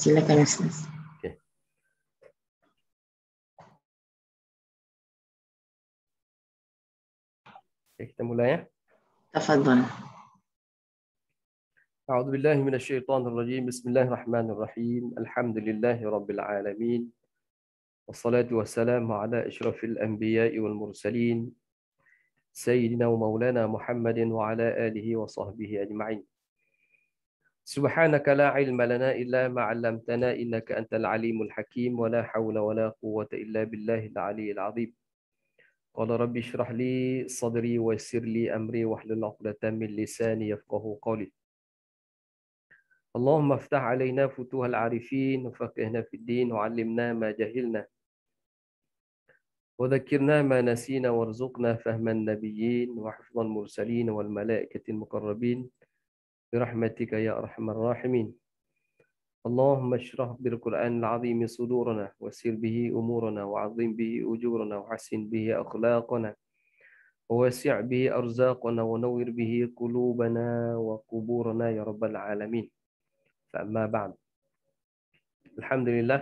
silakan Ustaz. Okay. okay, kita mulai ya. تفضل. أعوذ بالله من الشيطان الرجيم بسم الله الرحمن الرحيم الحمد لله رب العالمين والصلاة والسلام على أشرف الأنبياء والمرسلين سيدنا ومولانا محمد وعلى آله وصحبه أجمعين سبحانك لا علم لنا إلا ما علمتنا إنك أنت العليم الحكيم ولا حول ولا قوة إلا بالله العلي العظيم قال رب اشرح لي صدري ويسر لي أمري واحلل عقدة من لساني يفقه قولي اللهم افتح علينا فتوح العارفين وفقهنا في الدين وعلمنا ما جهلنا وذكرنا ما نسينا وارزقنا فهم النبيين وحفظ المرسلين والملائكة المقربين برحمتك يا أرحم الراحمين اللهم اشرح بالقرآن العظيم صدورنا وسير به أمورنا وعظم به أجورنا وحسن به أخلاقنا ووسع به أرزاقنا ونور به قلوبنا وقبورنا يا رب العالمين فأما بعد الحمد لله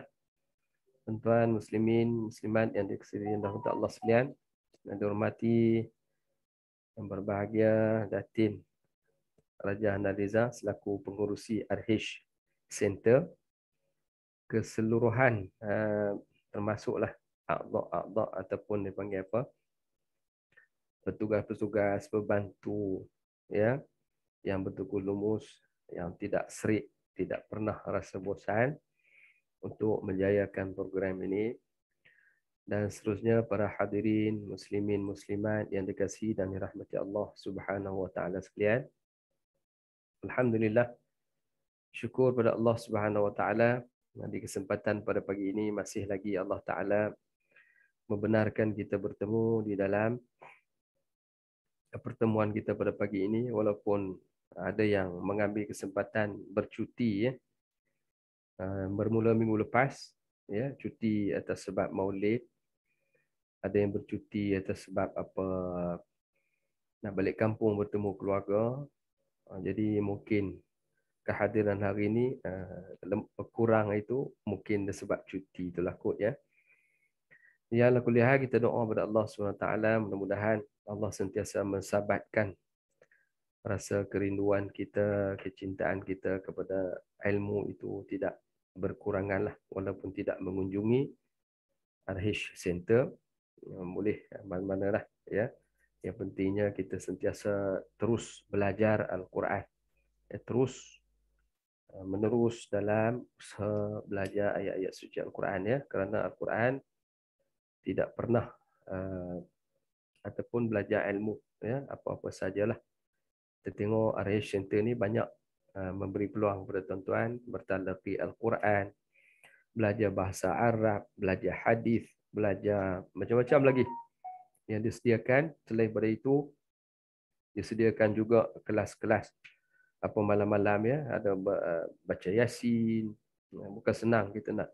Tuan-tuan muslimin, muslimat yang dikasihi Allah sekalian, yang dihormati, yang berbahagia, datin Raja Handaliza selaku pengurusi RH Center keseluruhan uh, termasuklah akdo-akdo ataupun dipanggil apa petugas-petugas pembantu ya yang betul betul lumus yang tidak serik tidak pernah rasa bosan untuk menjayakan program ini dan seterusnya para hadirin muslimin muslimat yang dikasihi dan dirahmati Allah Subhanahu wa taala sekalian Alhamdulillah syukur pada Allah Subhanahu Wa Taala di kesempatan pada pagi ini masih lagi Allah Taala membenarkan kita bertemu di dalam pertemuan kita pada pagi ini walaupun ada yang mengambil kesempatan bercuti ya ah, bermula minggu lepas ya cuti atas sebab maulid ada yang bercuti atas sebab apa nak balik kampung bertemu keluarga Ah, jadi mungkin kehadiran hari ini ah, kurang itu mungkin sebab cuti itulah kot ya. Ya Allah kuliah kita doa kepada Allah SWT mudah-mudahan Allah sentiasa mensabatkan rasa kerinduan kita, kecintaan kita kepada ilmu itu tidak berkurangan lah walaupun tidak mengunjungi Arhish Center ya, boleh eh, mana-mana lah ya. Yang pentingnya kita sentiasa terus belajar Al-Quran. Ya, terus eh, menerus dalam usaha belajar ayat-ayat suci Al-Quran ya kerana Al-Quran tidak pernah uh, ataupun belajar ilmu ya apa-apa sajalah. Kita tengok Arya Center ini banyak uh, memberi peluang kepada tuan-tuan bertalaqi Al-Quran, belajar bahasa Arab, belajar hadis, belajar macam-macam lagi yang disediakan selain daripada itu disediakan juga kelas-kelas apa malam-malam ya ada eh, baca yasin bukan senang kita nak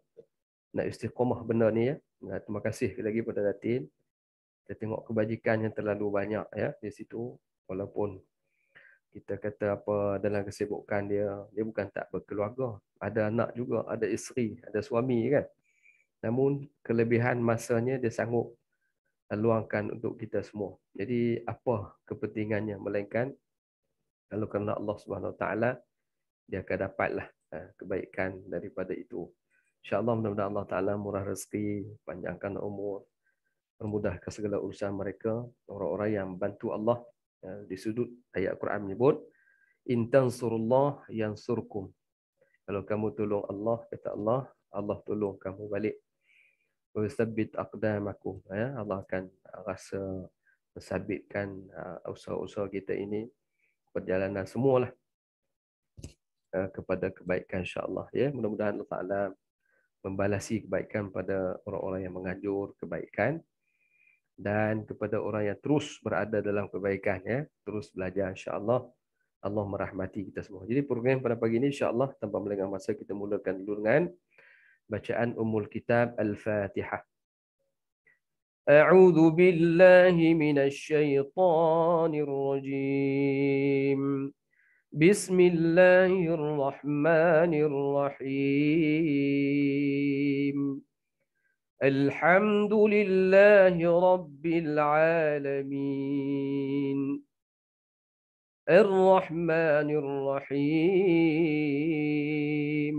nak istiqomah benda ni ya nah, terima kasih lagi pada Datin kita tengok kebajikan yang terlalu banyak ya di situ walaupun kita kata apa dalam kesibukan dia dia bukan tak berkeluarga ada anak juga ada isteri ada suami kan namun kelebihan masanya dia sanggup luangkan untuk kita semua. Jadi apa kepentingannya melainkan kalau kerana Allah Subhanahu Wa Taala dia akan dapatlah ha, kebaikan daripada itu. Insya-Allah mudah-mudahan Allah Taala murah rezeki, panjangkan umur, permudahkan segala urusan mereka, orang-orang yang bantu Allah ha, di sudut ayat Quran menyebut in tansurullah yansurkum. Kalau kamu tolong Allah, kata Allah, Allah tolong kamu balik wasabbit aqdamaku ya Allah akan rasa sabitkan uh, usaha-usaha kita ini perjalanan semualah uh, kepada kebaikan insyaallah ya mudah-mudahan Allah Taala membalasi kebaikan pada orang-orang yang mengajur kebaikan dan kepada orang yang terus berada dalam kebaikan ya terus belajar insyaallah Allah merahmati kita semua. Jadi program pada pagi ini insyaallah tanpa melengah masa kita mulakan dulu dengan bacaan Ummul Kitab Al-Fatihah. أعوذ بالله من الشيطان الرجيم بسم الله الرحمن الرحيم الحمد لله رب العالمين الرحمن الرحيم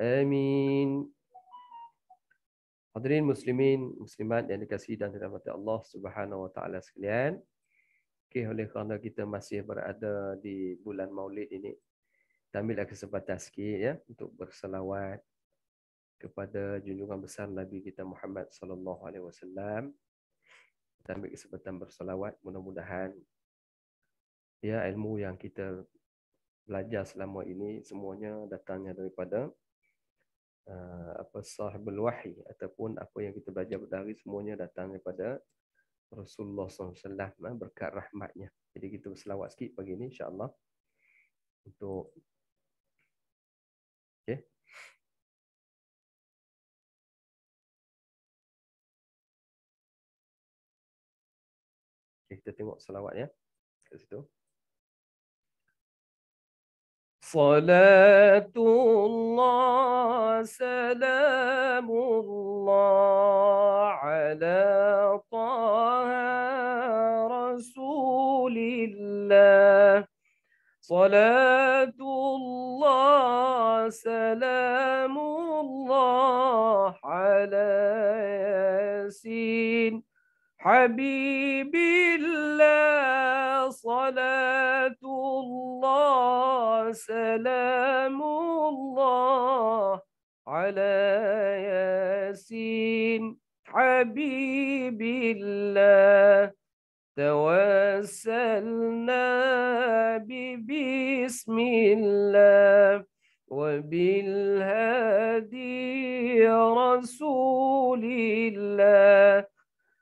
Amin. Hadirin muslimin, muslimat yang dikasihi dan dirahmati Allah Subhanahu wa taala sekalian. Okey, oleh kerana kita masih berada di bulan Maulid ini, kita ambillah kesempatan sikit ya untuk berselawat kepada junjungan besar Nabi kita Muhammad sallallahu alaihi wasallam. Kita ambil kesempatan berselawat, mudah-mudahan ya ilmu yang kita belajar selama ini semuanya datangnya daripada Eh, apa sahibul wahyi ataupun apa yang kita belajar dari semuanya datang daripada Rasulullah SAW eh, berkat rahmatnya. Jadi kita berselawat sikit pagi ini insyaAllah. Untuk Okay, kita tengok selawat ya. Kat صلاة الله سلام الله على طه رسول الله صلاة الله سلام الله على ياسين حبيبي الله صلاة الله سلام الله على ياسين حبيب الله توسلنا ببسم الله وبالهدي رسول الله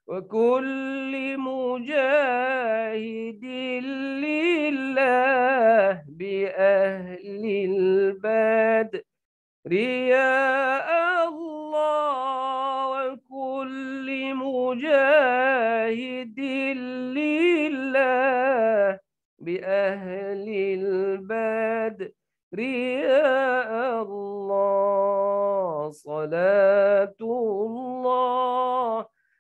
وكل مجاهد لله بأهل البد رياء الله وكل مجاهد لله بأهل البد رياء الله صلاة الله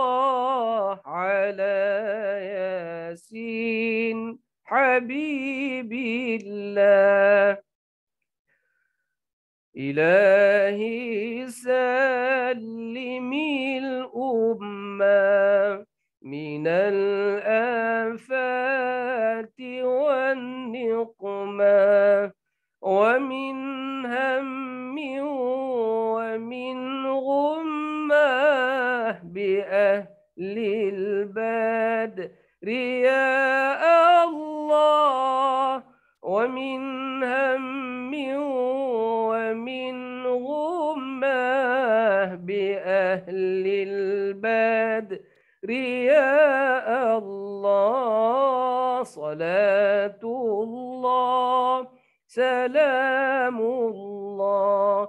الله على ياسين حبيب الله إلهي سلم الأمة من الآفات والنقمة ومن هم ومن غم بأهل الباد رياء الله ومن هم ومن غمه بأهل الباد رياء الله صلاة الله سلام الله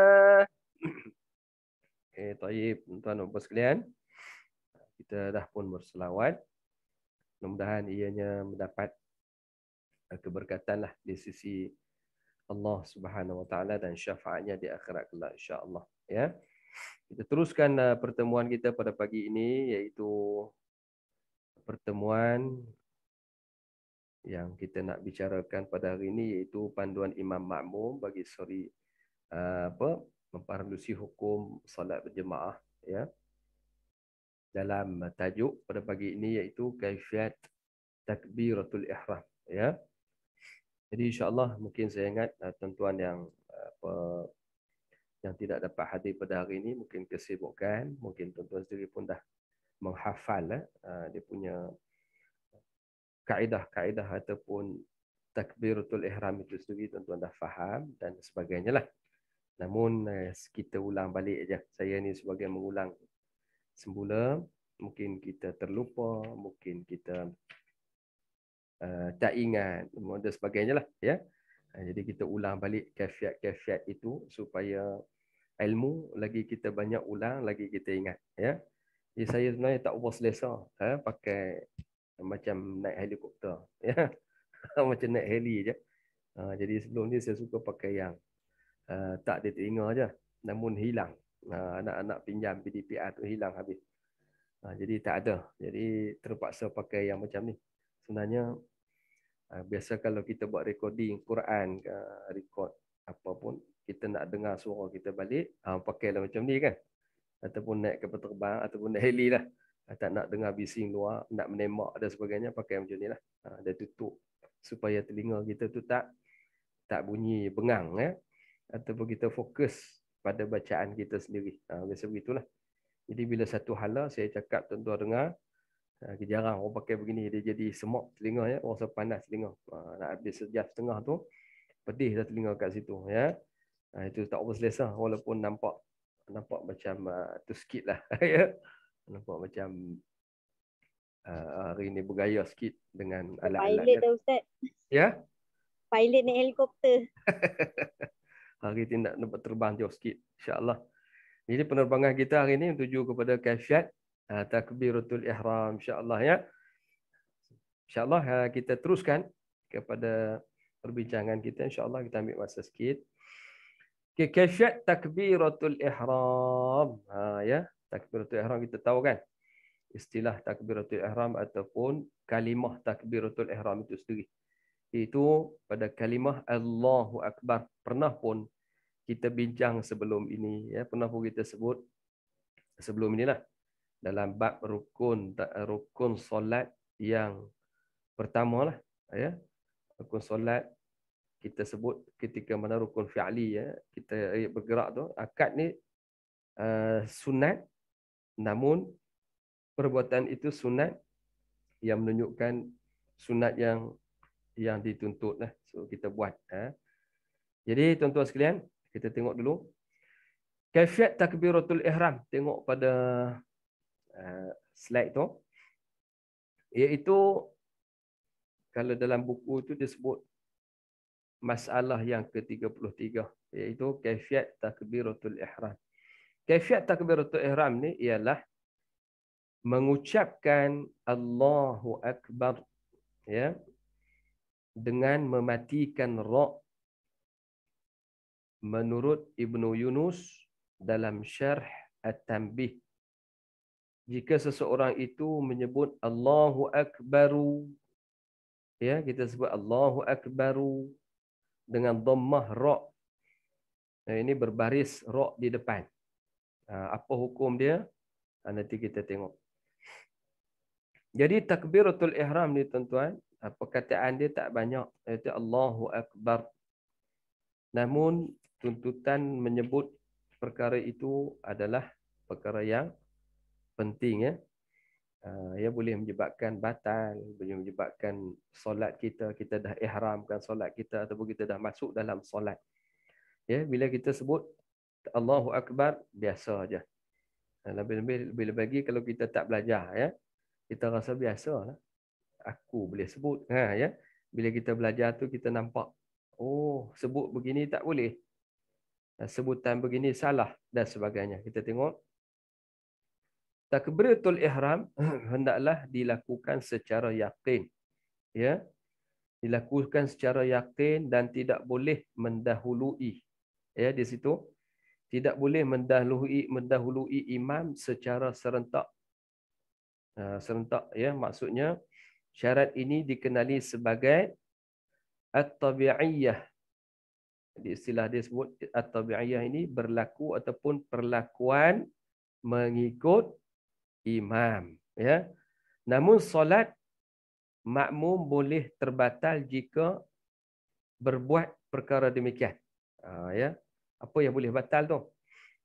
Tayyib, tuan-tuan dan puan sekalian. Kita dah pun berselawat. Mudah-mudahan ianya mendapat eh, keberkatan lah di sisi Allah Subhanahu Wa Taala dan syafaatnya di akhirat kelak insya-Allah, ya. Kita teruskan eh, pertemuan kita pada pagi ini iaitu pertemuan yang kita nak bicarakan pada hari ini iaitu panduan Imam Makmum bagi suri eh, apa memperlusi hukum solat berjemaah ya dalam tajuk pada pagi ini iaitu kaifiat takbiratul ihram ya jadi insyaallah mungkin saya ingat eh, tuan-tuan yang eh, apa yang tidak dapat hadir pada hari ini mungkin kesibukan mungkin tuan-tuan sendiri pun dah menghafal eh, eh dia punya kaedah-kaedah ataupun takbiratul ihram itu sendiri tuan-tuan dah faham dan sebagainya lah Namun eh, kita ulang balik saja Saya ni sebagai mengulang semula. Mungkin kita terlupa, mungkin kita uh, tak ingat, dan sebagainya lah. Ya. Eh, jadi kita ulang balik kafiat-kafiat itu supaya ilmu lagi kita banyak ulang, lagi kita ingat. Ya. Jadi saya sebenarnya tak ubah selesa ha? pakai macam naik helikopter. Ya. macam naik heli je. Uh, jadi sebelum ni saya suka pakai yang Eh, tak diterima aja, namun hilang uh, anak-anak pinjam PDPR tu hilang habis uh, jadi tak ada jadi terpaksa pakai yang macam ni sebenarnya uh, biasa kalau kita buat recording Quran ke uh, record apa pun kita nak dengar suara kita balik uh, pakailah macam ni kan ataupun naik ke terbang ataupun naik heli lah tak nak dengar bising luar, nak menembak dan sebagainya, pakai macam ni lah. Dia tutup supaya telinga kita tu tak tak bunyi bengang. Ya ataupun kita fokus pada bacaan kita sendiri. Ha, biasa begitulah. Jadi bila satu hala saya cakap tuan-tuan dengar, ha, jarang orang pakai begini, dia jadi semok telinga. Ya? Orang rasa panas telinga. Ha, nak habis sejak setengah tu, pedih dah telinga kat situ. Ya? Ha, itu tak apa selesa walaupun nampak nampak macam uh, tu sikit lah. ya? Nampak macam uh, hari ni bergaya sikit dengan alat-alat. Pilot dah Ustaz. Ya? Pilot ni helikopter. hari ini nak dapat terbang jauh sikit insyaallah jadi penerbangan kita hari ini menuju kepada Kafiat eh, takbiratul ihram insyaallah ya insyaallah eh, kita teruskan kepada perbincangan kita insyaallah kita ambil masa sikit ke okay, kafiat takbiratul ihram ha ya takbiratul ihram kita tahu kan istilah takbiratul ihram ataupun kalimah takbiratul ihram itu sendiri itu pada kalimah Allahu Akbar. Pernah pun kita bincang sebelum ini, ya, pernah pun kita sebut sebelum inilah dalam bab rukun rukun solat yang pertama lah, ya. Rukun solat kita sebut ketika mana rukun fiali ya, kita eh, bergerak tu, akad ni uh, sunat namun perbuatan itu sunat yang menunjukkan sunat yang yang dituntut lah. So kita buat. Ha. Jadi tuan-tuan sekalian, kita tengok dulu. Kafiat takbiratul ihram. Tengok pada ha, slide tu. Iaitu kalau dalam buku tu dia sebut masalah yang ke-33 iaitu kafiat takbiratul ihram. Kafiat takbiratul ihram ni ialah mengucapkan Allahu akbar ya dengan mematikan ra' menurut Ibnu Yunus dalam syarh At-Tambih jika seseorang itu menyebut Allahu akbaru ya kita sebut Allahu akbaru dengan dhammah ra' Nah, ini berbaris rok di depan. Ha, apa hukum dia? Ha, nanti kita tengok. Jadi takbiratul ihram ni tuan-tuan, Ah, perkataan dia tak banyak iaitu Allahu Akbar. Namun tuntutan menyebut perkara itu adalah perkara yang penting ya. Ah, ia boleh menyebabkan batal, boleh menyebabkan solat kita, kita dah ihramkan solat kita ataupun kita dah masuk dalam solat. Ya, bila kita sebut Allahu Akbar biasa aja. Ah, lebih-lebih lebih lagi kalau kita tak belajar ya. Kita rasa biasa lah aku boleh sebut ha ya bila kita belajar tu kita nampak oh sebut begini tak boleh ha, sebutan begini salah dan sebagainya kita tengok takbiratul ihram hendaklah dilakukan secara yakin ya dilakukan secara yakin dan tidak boleh mendahului ya di situ tidak boleh mendahului mendahului imam secara serentak ha, serentak ya maksudnya syarat ini dikenali sebagai at-tabi'iyah. Jadi istilah dia sebut at-tabi'iyah ini berlaku ataupun perlakuan mengikut imam. Ya. Namun solat makmum boleh terbatal jika berbuat perkara demikian. Ha, ya. Apa yang boleh batal tu?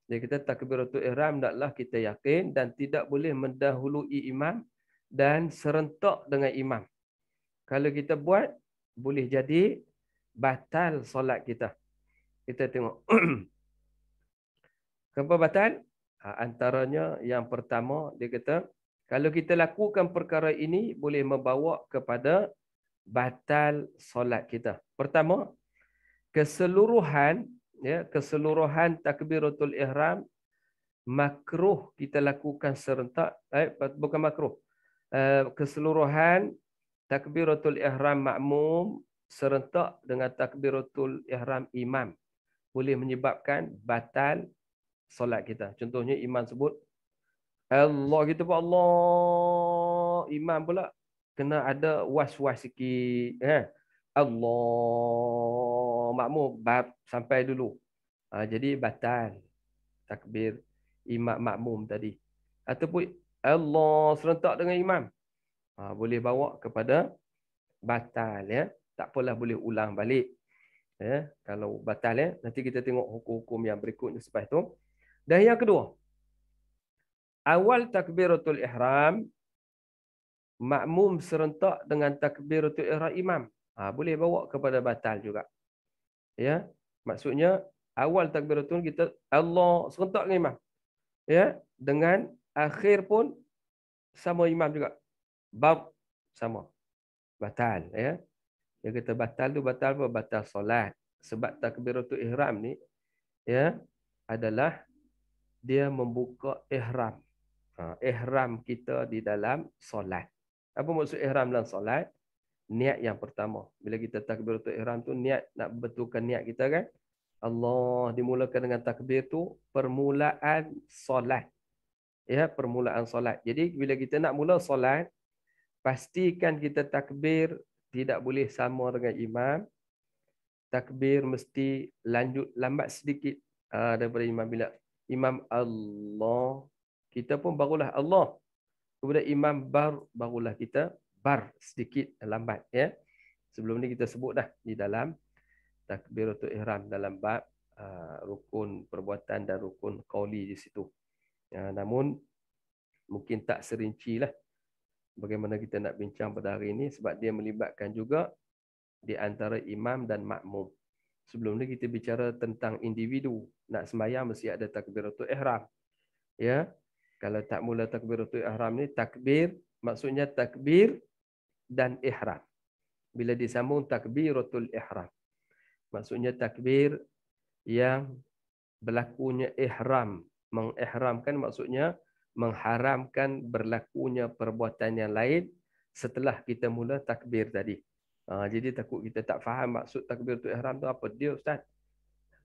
Jadi kita takbiratul ihram taklah kita yakin dan tidak boleh mendahului imam dan serentak dengan imam. Kalau kita buat, boleh jadi batal solat kita. Kita tengok. Kenapa batal? Ha, antaranya yang pertama, dia kata, kalau kita lakukan perkara ini, boleh membawa kepada batal solat kita. Pertama, keseluruhan ya keseluruhan takbiratul ihram makruh kita lakukan serentak eh, bukan makruh Eh, keseluruhan takbiratul ihram makmum serentak dengan takbiratul ihram imam boleh menyebabkan batal solat kita. Contohnya imam sebut Allah kita buat Allah imam pula kena ada was-was sikit eh? Allah makmum bab sampai dulu. Ah, jadi batal takbir imam makmum tadi. Ataupun Allah serentak dengan imam. Ha, boleh bawa kepada batal ya. Tak apalah boleh ulang balik. Ya, kalau batal ya, nanti kita tengok hukum-hukum yang berikut selepas itu. Dan yang kedua. Awal takbiratul ihram makmum serentak dengan takbiratul ihram imam. Ha, boleh bawa kepada batal juga. Ya, maksudnya awal takbiratul kita Allah serentak dengan imam. Ya, dengan akhir pun sama imam juga. Bab sama. Batal. Ya. Dia kata batal tu batal apa? Batal solat. Sebab takbiratul ihram ni ya adalah dia membuka ihram. Ha, ihram kita di dalam solat. Apa maksud ihram dalam solat? Niat yang pertama. Bila kita takbiratul ihram tu niat nak betulkan niat kita kan? Allah dimulakan dengan takbir tu permulaan solat ya permulaan solat. Jadi bila kita nak mula solat, pastikan kita takbir tidak boleh sama dengan imam. Takbir mesti lanjut lambat sedikit uh, daripada imam bila imam Allah. Kita pun barulah Allah. Kemudian imam bar barulah kita bar sedikit lambat ya. Sebelum ni kita sebut dah di dalam takbiratul ihram dalam bab uh, rukun perbuatan dan rukun qauli di situ. Ya, namun mungkin tak serinci lah bagaimana kita nak bincang pada hari ini sebab dia melibatkan juga di antara imam dan makmum. Sebelum ni kita bicara tentang individu. Nak sembahyang mesti ada takbiratul ihram. Ya. Kalau tak mula takbiratul ihram ni takbir maksudnya takbir dan ihram. Bila disambung takbiratul ihram. Maksudnya takbir yang berlakunya ihram mengihramkan maksudnya mengharamkan berlakunya perbuatan yang lain setelah kita mula takbir tadi. Ha, jadi takut kita tak faham maksud takbir tu ihram tu apa dia ustaz.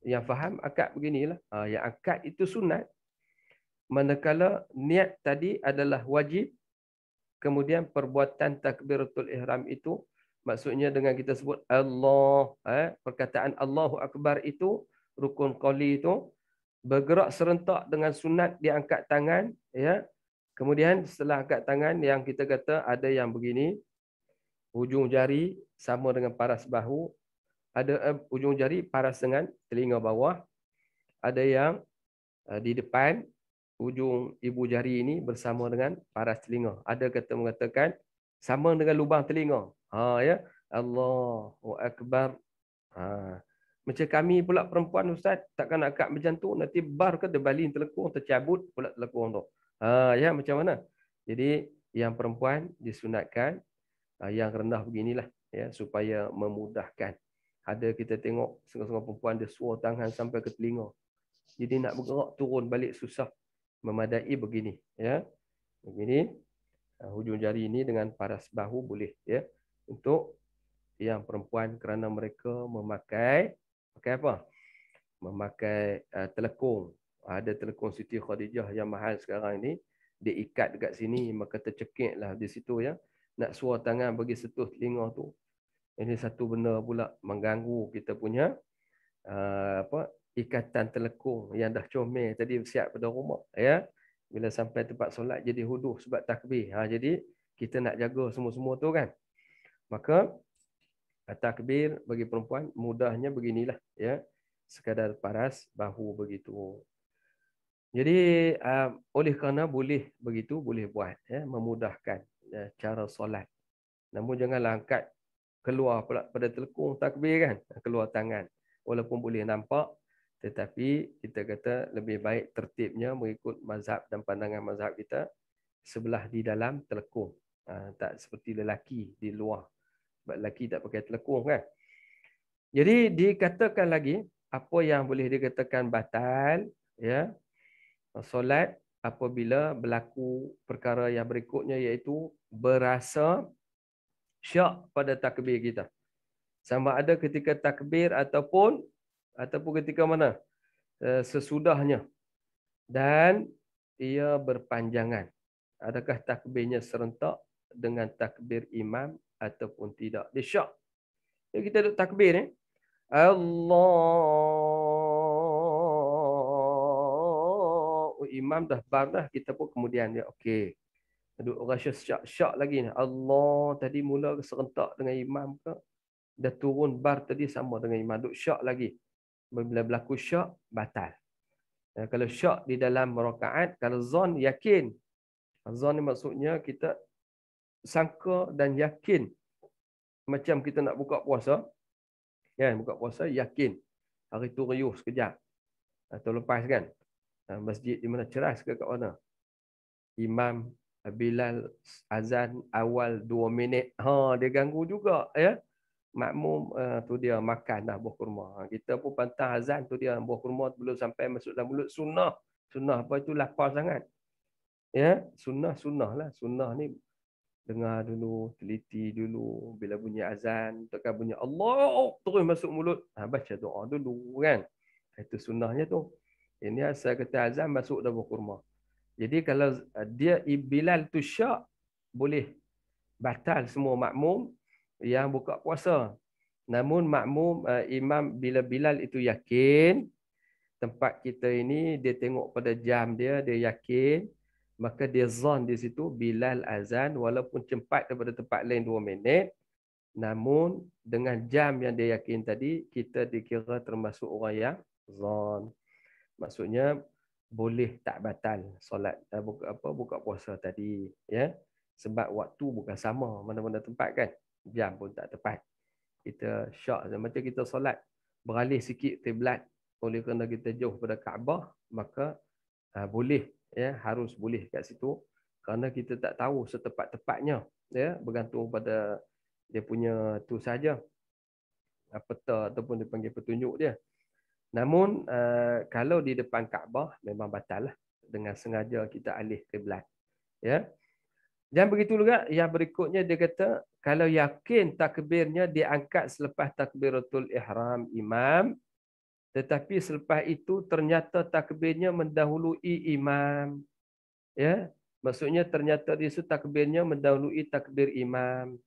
Yang faham akad beginilah. Ha, yang akad itu sunat. Manakala niat tadi adalah wajib kemudian perbuatan takbiratul ihram itu maksudnya dengan kita sebut Allah eh, perkataan Allahu akbar itu rukun qawli itu bergerak serentak dengan sunat diangkat tangan ya kemudian setelah angkat tangan yang kita kata ada yang begini hujung jari sama dengan paras bahu ada uh, eh, ujung jari paras dengan telinga bawah ada yang uh, di depan ujung ibu jari ini bersama dengan paras telinga ada kata mengatakan sama dengan lubang telinga ha ya Allahu akbar ha macam kami pula perempuan Ustaz, takkan nak kat macam tu, nanti bar ke terbalik, terlekung, tercabut pula terlekung tu. Ha, ya, macam mana? Jadi, yang perempuan disunatkan, ha, yang rendah beginilah, ya, supaya memudahkan. Ada kita tengok, sengah-sengah perempuan dia suruh tangan sampai ke telinga. Jadi nak bergerak turun balik susah memadai begini ya begini ha, hujung jari ini dengan paras bahu boleh ya untuk yang perempuan kerana mereka memakai Pakai apa? Memakai uh, telekung. Ada telekung Siti Khadijah yang mahal sekarang ini. Dia ikat dekat sini, maka lah di situ ya. Nak suar tangan bagi setuh telinga tu. Ini satu benda pula mengganggu kita punya uh, apa ikatan telekong yang dah comel tadi siap pada rumah ya. Bila sampai tempat solat jadi huduh sebab takbir. Ha, jadi kita nak jaga semua-semua tu kan. Maka takbir bagi perempuan mudahnya beginilah ya sekadar paras bahu begitu jadi uh, oleh kerana boleh begitu boleh buat ya memudahkan ya, cara solat namun jangan angkat keluar pula pada telekung takbir kan keluar tangan walaupun boleh nampak tetapi kita kata lebih baik tertibnya mengikut mazhab dan pandangan mazhab kita sebelah di dalam telekung uh, tak seperti lelaki di luar sebab lelaki tak pakai telekung kan. Jadi dikatakan lagi apa yang boleh dikatakan batal ya solat apabila berlaku perkara yang berikutnya iaitu berasa syak pada takbir kita. Sama ada ketika takbir ataupun ataupun ketika mana eh, sesudahnya dan ia berpanjangan. Adakah takbirnya serentak dengan takbir imam ataupun tidak. Dia syak. Jadi kita duduk takbir eh. Allah. imam dah bar dah kita pun kemudian ya. okey. Duduk rasa syak syak lagi ni. Allah tadi mula serentak dengan imam ke? Dah turun bar tadi sama dengan imam. Duduk syak lagi. Bila berlaku syak, batal. Eh, kalau syak di dalam rakaat, kalau zon yakin. Zon ni maksudnya kita sangka dan yakin macam kita nak buka puasa ya buka puasa yakin hari tu riuh sekejap atau lepas kan ha, masjid di mana cerah ke kat mana imam bilal azan awal 2 minit ha dia ganggu juga ya makmum uh, tu dia makan dah buah kurma ha, kita pun pantang azan tu dia buah kurma belum sampai masuk dalam mulut sunnah sunnah apa itu lapar sangat ya sunnah sunnah lah sunnah ni dengar dulu, teliti dulu bila bunyi azan, tekan bunyi Allah terus masuk mulut. Ha, baca doa dulu kan. Itu sunnahnya tu. Ini asal kata azan masuk dalam kurma. Jadi kalau eh, dia Bilal tu syak, boleh batal semua makmum yang buka puasa. Namun makmum eh, imam bila Bilal itu yakin, tempat kita ini dia tengok pada jam dia, dia yakin, maka dia zon di situ Bilal azan walaupun cepat daripada tempat lain 2 minit namun dengan jam yang dia yakin tadi kita dikira termasuk orang yang zon maksudnya boleh tak batal solat eh, buka apa buka puasa tadi ya sebab waktu bukan sama mana-mana tempat kan jam pun tak tepat kita syak macam kita solat beralih sikit kiblat oleh kerana kita jauh pada Kaabah maka uh, boleh ya harus boleh kat situ kerana kita tak tahu setepat-tepatnya ya bergantung pada dia punya tu saja ah, peta ataupun dipanggil petunjuk dia namun ah, kalau di depan Kaabah memang batal lah dengan sengaja kita alih ke belah ya dan begitu juga yang berikutnya dia kata kalau yakin takbirnya diangkat selepas takbiratul ihram imam tetapi selepas itu ternyata takbirnya mendahului imam. Ya, maksudnya ternyata dia itu takbirnya mendahului takbir imam.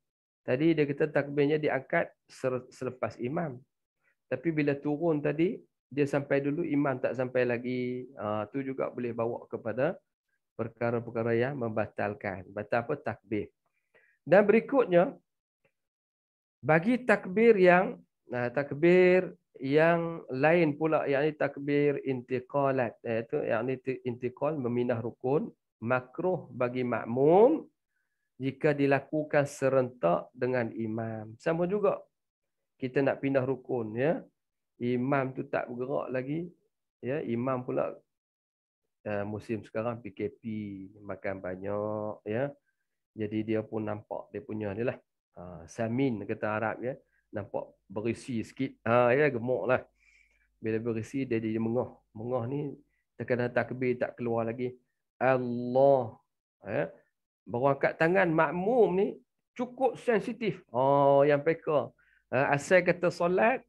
Tadi dia kata takbirnya diangkat selepas imam. Tapi bila turun tadi dia sampai dulu imam tak sampai lagi. ha, tu juga boleh bawa kepada perkara-perkara yang membatalkan. Batal apa takbir. Dan berikutnya bagi takbir yang nah takbir yang lain pula yakni takbir intiqalat iaitu eh, yakni intiqal memindah rukun makruh bagi makmum jika dilakukan serentak dengan imam sama juga kita nak pindah rukun ya imam tu tak bergerak lagi ya imam pula uh, eh, musim sekarang PKP makan banyak ya jadi dia pun nampak dia punya ni lah uh, samin kata Arab ya nampak berisi sikit. Ha, ya gemuk lah. Bila berisi dia jadi mengah. Mengah ni terkadang takbir tak keluar lagi. Allah. Ya. Ha? Baru angkat tangan makmum ni cukup sensitif. Oh yang peka. Ha, asal kata solat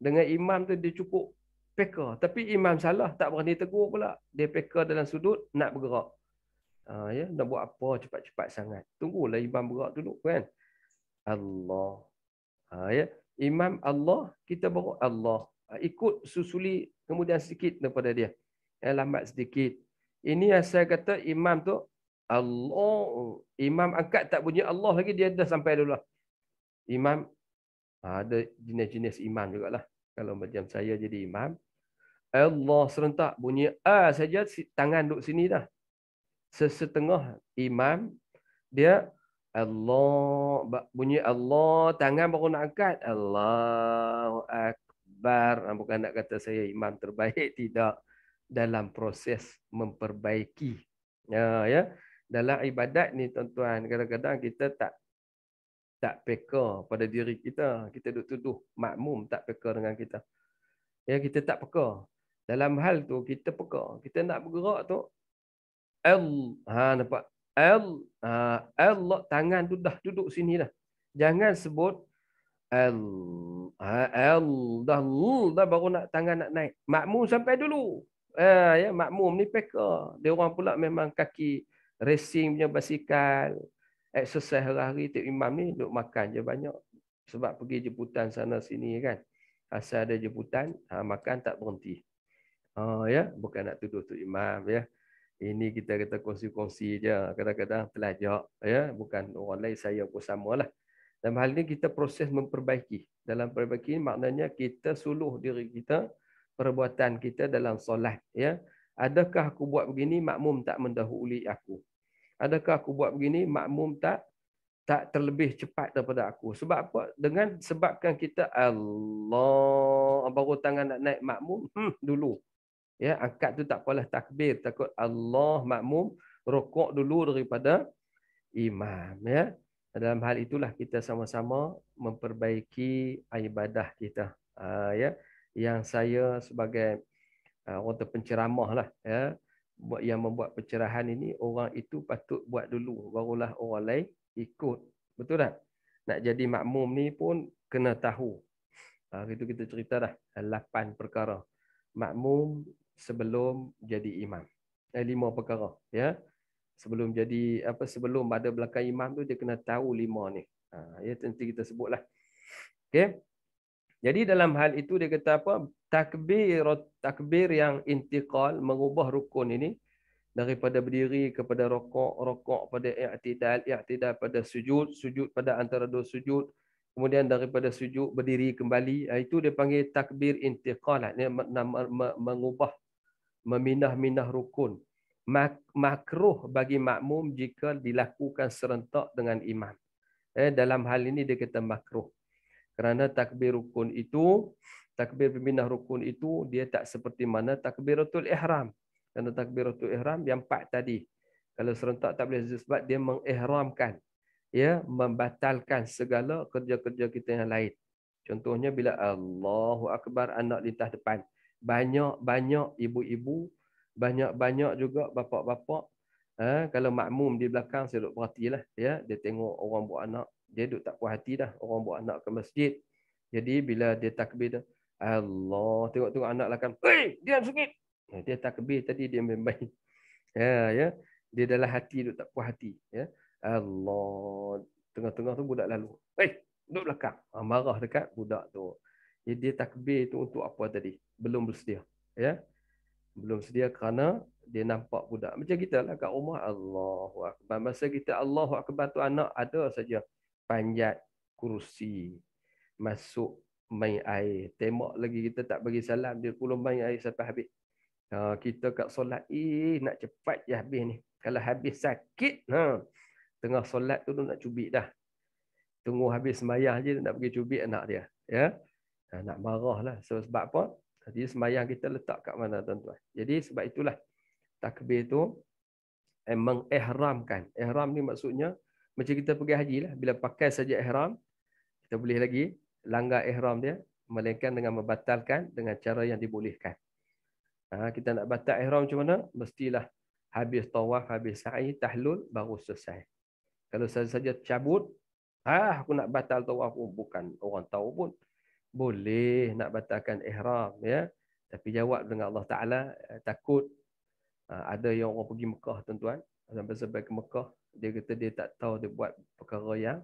dengan imam tu dia cukup peka. Tapi imam salah tak berani tegur pula. Dia peka dalam sudut nak bergerak. Ha, ya, nak buat apa cepat-cepat sangat. Tunggulah imam bergerak dulu kan. Allah. Ha, ya. Imam Allah, kita bawa Allah. Ha, ikut susuli kemudian sedikit daripada dia. Ya, lambat sedikit. Ini yang saya kata imam tu Allah. Imam angkat tak bunyi Allah lagi, dia dah sampai dulu. Imam, ha, ada jenis-jenis imam juga lah Kalau macam saya jadi imam. Allah serentak bunyi A ah, saja, tangan duduk sini dah. Sesetengah imam, dia Allah bunyi Allah tangan baru nak angkat Allahu akbar ah, bukan nak kata saya imam terbaik tidak dalam proses memperbaiki ya ya dalam ibadat ni tuan-tuan kadang-kadang kita tak tak peka pada diri kita kita duk tuduh makmum tak peka dengan kita ya kita tak peka dalam hal tu kita peka kita nak bergerak tu al ha nampak Allah uh, tangan tu dah duduk sini dah. Jangan sebut al ah, dah hmm, dah baru nak tangan nak naik. Makmum sampai dulu. Eh ya makmum ni peka. Dia orang pula memang kaki racing punya basikal. Exercise hari-hari tiap imam ni duk makan je banyak. Sebab pergi jemputan sana sini kan. Asal ada jemputan, ha, makan tak berhenti. Ha, ya, bukan nak tuduh tu imam ya ini kita kata kongsi-kongsi je kadang-kadang pelajar ya bukan orang lain saya pun lah dalam hal ini kita proses memperbaiki dalam perbaiki ini, maknanya kita suluh diri kita perbuatan kita dalam solat ya adakah aku buat begini makmum tak mendahului aku adakah aku buat begini makmum tak tak terlebih cepat daripada aku sebab apa dengan sebabkan kita Allah baru tangan nak naik makmum hmm, dulu ya angkat tu tak apalah takbir takut Allah makmum rokok dulu daripada imam ya dalam hal itulah kita sama-sama memperbaiki ibadah kita ha, ya yang saya sebagai ha, orang terpenceramah lah ya buat yang membuat pencerahan ini orang itu patut buat dulu barulah orang lain ikut betul tak nak jadi makmum ni pun kena tahu ha, itu kita cerita dah lapan perkara makmum sebelum jadi imam. Eh, lima perkara, ya. Sebelum jadi apa sebelum pada belakang imam tu dia kena tahu lima ni. Ha, ya nanti kita sebutlah. Okey. Jadi dalam hal itu dia kata apa? Takbir takbir yang intiqal mengubah rukun ini daripada berdiri kepada rokok, rokok pada i'tidal, i'tidal pada sujud, sujud pada antara dua sujud, kemudian daripada sujud berdiri kembali. Ha, itu dia panggil takbir intiqal. Ini ya, mengubah Meminah-minah rukun makruh bagi makmum jika dilakukan serentak dengan imam. Eh, dalam hal ini dia kata makruh. Kerana takbir rukun itu, takbir meminah rukun itu dia tak seperti mana takbir takbiratul ihram. Kerana takbiratul ihram yang empat tadi. Kalau serentak tak boleh sebab dia mengihramkan. Ya, membatalkan segala kerja-kerja kita yang lain. Contohnya bila Allahu Akbar anak lintas depan banyak-banyak ibu-ibu, banyak-banyak juga bapak-bapak. Eh, kalau makmum di belakang, saya duduk perhatilah. Ya. Dia tengok orang buat anak, dia duduk tak puas hati dah. Orang buat anak ke masjid. Jadi bila dia takbir dah, Allah, tengok-tengok anak lah kan, hey, dia sikit. Ha, dia takbir tadi, dia main Ya, ya. Dia dalam hati, duduk tak puas hati. Ya. Allah, tengah-tengah tu budak lalu. Hey duduk belakang. Ha, marah dekat budak tu. Jadi dia takbir itu untuk apa tadi? Belum bersedia. Ya? Belum sedia kerana dia nampak budak. Macam kita lah kat rumah Allahu Akbar. Masa kita Allahu Akbar tu anak ada saja panjat kursi masuk main air. Tembak lagi kita tak bagi salam dia pulang main air sampai habis. Ha, kita kat solat eh nak cepat je habis ni. Kalau habis sakit ha. Tengah solat tu nak cubit dah. Tunggu habis sembahyang je nak pergi cubit anak dia. Ya. Yeah? Ha, nak marah lah. So, sebab apa? Jadi sembahyang kita letak kat mana tuan-tuan. Jadi sebab itulah takbir tu eh, memang ihramkan. Ihram ni maksudnya macam kita pergi haji lah. Bila pakai saja ihram, kita boleh lagi langgar ihram dia. Melainkan dengan membatalkan dengan cara yang dibolehkan. Ha, kita nak batal ihram macam mana? Mestilah habis tawaf, habis sa'i, tahlul, baru selesai. Kalau saya saja cabut, ah, aku nak batal tawaf pun. Bukan orang tahu pun boleh nak batalkan ihram ya tapi jawab dengan Allah taala eh, takut ha, ada yang orang pergi Mekah tuan-tuan sampai sampai ke Mekah dia kata dia tak tahu dia buat perkara yang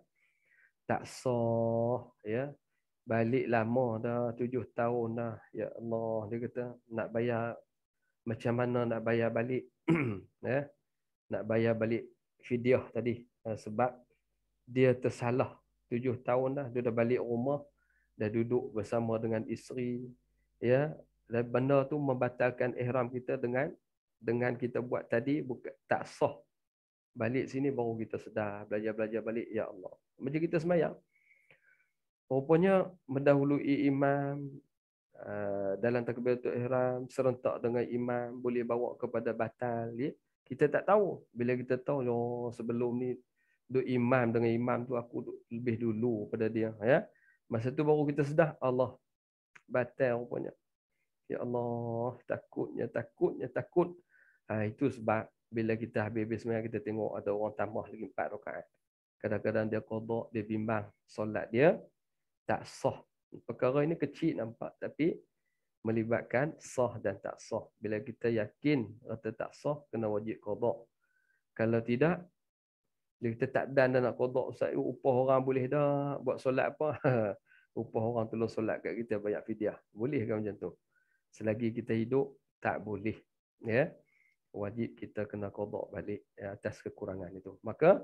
tak sah ya balik lama dah tujuh tahun dah ya Allah dia kata nak bayar macam mana nak bayar balik ya nak bayar balik fidyah tadi ha, sebab dia tersalah tujuh tahun dah dia dah balik rumah dah duduk bersama dengan isteri ya dan benda tu membatalkan ihram kita dengan dengan kita buat tadi buka, tak sah balik sini baru kita sedar belajar-belajar balik ya Allah macam kita semayang rupanya mendahului imam uh, dalam takbiratul ihram serentak dengan imam boleh bawa kepada batal ya? kita tak tahu bila kita tahu oh, sebelum ni duk imam dengan imam tu aku lebih dulu pada dia ya Masa tu baru kita sedah Allah batal rupanya. Ya Allah, takutnya, takutnya, takut. Ha, itu sebab bila kita habis-habis sebenarnya kita tengok ada orang tambah lagi empat rakaat. Kadang-kadang dia kodok, dia bimbang solat dia tak sah. Perkara ini kecil nampak tapi melibatkan sah dan tak sah. Bila kita yakin rata tak sah, kena wajib kodok. Kalau tidak, bila kita tak dan dan nak kodok Ustaz, eh, upah orang boleh dah buat solat apa? upah orang tolong solat kat kita banyak fidyah. Boleh kan macam tu? Selagi kita hidup, tak boleh. Ya. Wajib kita kena kodok balik eh, atas kekurangan itu. Maka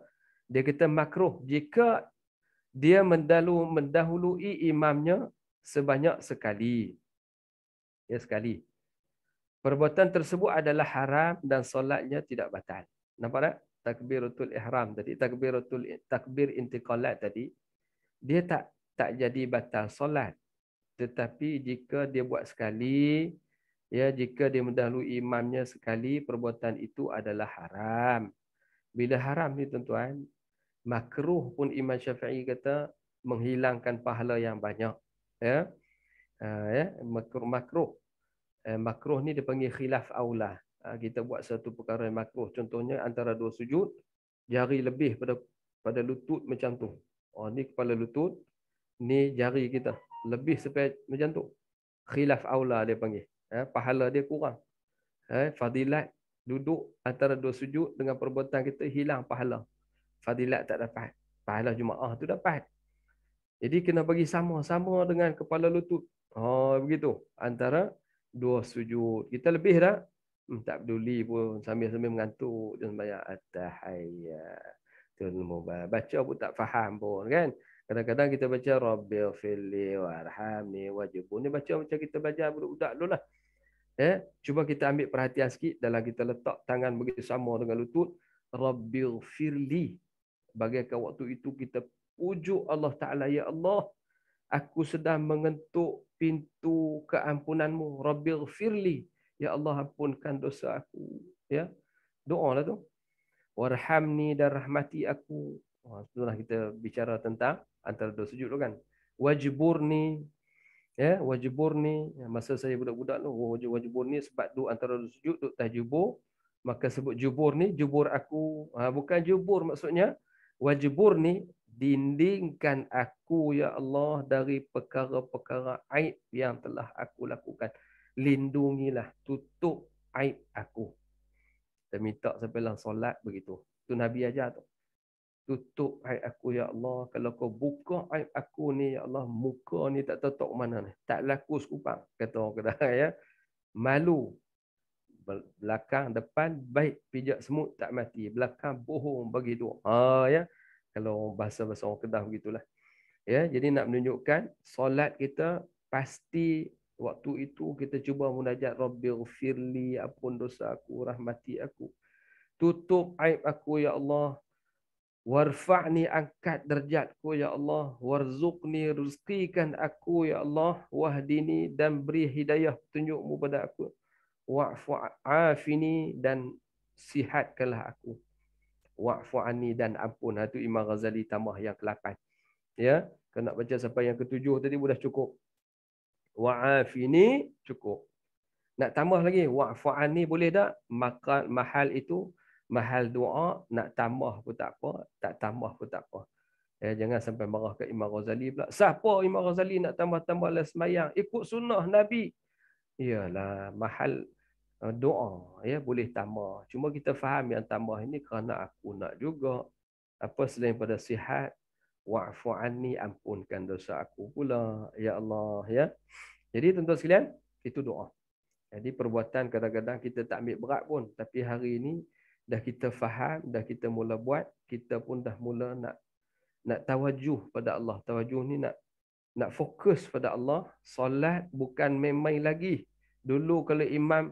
dia kata makruh jika dia mendalu, mendahului imamnya sebanyak sekali. Ya sekali. Perbuatan tersebut adalah haram dan solatnya tidak batal. Nampak tak? takbiratul ihram tadi takbiratul takbir intiqalat tadi dia tak tak jadi batal solat tetapi jika dia buat sekali ya jika dia mendahului imamnya sekali perbuatan itu adalah haram bila haram ni tuan-tuan makruh pun imam syafi'i kata menghilangkan pahala yang banyak ya ah, ya makruh makruh eh, makruh ni dipanggil khilaf aula Ah, kita buat satu perkara yang makruh. Contohnya antara dua sujud, jari lebih pada pada lutut macam tu. Oh, ni kepala lutut, ni jari kita. Lebih sampai macam tu. Khilaf aula dia panggil. Ha, pahala dia kurang. Ha, fadilat duduk antara dua sujud dengan perbuatan kita hilang pahala. Fadilat tak dapat. Pahala ah tu dapat. Jadi kena bagi sama-sama dengan kepala lutut. Oh, begitu. Antara dua sujud. Kita lebih dah Hmm, tak peduli pun sambil-sambil mengantuk dia sembahyang at-tahiyyatul mubarak. Baca pun tak faham pun kan. Kadang-kadang kita baca Rabbil fili warhamni wajibun. Ni baca macam kita baca budak-budak dulu lah. Eh? Cuba kita ambil perhatian sikit dalam kita letak tangan begitu sama dengan lutut. Rabbil fili. Bagaikan waktu itu kita pujuk Allah Ta'ala. Ya Allah, aku sedang mengentuk pintu keampunanmu. Rabbil firli. Ya Allah ampunkan dosa aku. Ya. Doa lah tu. Warhamni dan rahmati aku. Oh, itulah kita bicara tentang antara dua sujud tu kan. Wajiburni. Ya, wajiburni. masa saya budak-budak tu, oh, wajiburni sebab tu antara dua sujud, tu tajubur. Maka sebut jubur ni, jubur aku. Ha, bukan jubur maksudnya. Wajibur ni, dindingkan aku ya Allah dari perkara-perkara aib yang telah aku lakukan lindungilah, tutup aib aku. Kita minta sampai dalam solat begitu. Tu Nabi aja tu. Tutup aib aku ya Allah. Kalau kau buka aib aku ni ya Allah, muka ni tak tertok mana ni. Tak laku sekupang. Kata orang kata ya. Malu. Belakang, depan, baik pijak semut tak mati. Belakang bohong bagi dua. Ha, ya. Kalau bahasa-bahasa orang kedah begitulah. Ya, jadi nak menunjukkan solat kita pasti Waktu itu kita cuba munajat Rabbil firli apun dosa aku, rahmati aku. Tutup aib aku ya Allah. Warfa'ni angkat derjatku ya Allah. Warzuqni rizqikan aku ya Allah. Wahdini dan beri hidayah tunjukmu pada aku. Wa'fu'afini dan sihatkanlah aku. Wa'fu'ani dan ampun. Itu ha, Imam Ghazali tambah yang ke-8. Ya. Kena baca sampai yang ketujuh tadi sudah cukup wa'afini cukup. Nak tambah lagi wa'fu'an ni boleh tak? Maka mahal itu mahal doa nak tambah pun tak apa, tak tambah pun tak apa. Eh, jangan sampai marah ke Imam Ghazali pula. Siapa Imam Ghazali nak tambah-tambah la semayang? Ikut sunnah Nabi. Iyalah mahal eh, doa ya boleh tambah. Cuma kita faham yang tambah ini kerana aku nak juga apa selain pada sihat wa'fu anni ampunkan dosa aku pula ya Allah ya. Jadi tuan-tuan sekalian, itu doa. Jadi perbuatan kadang-kadang kita tak ambil berat pun tapi hari ini dah kita faham, dah kita mula buat, kita pun dah mula nak nak tawajuh pada Allah. Tawajuh ni nak nak fokus pada Allah. Solat bukan main-main lagi. Dulu kalau imam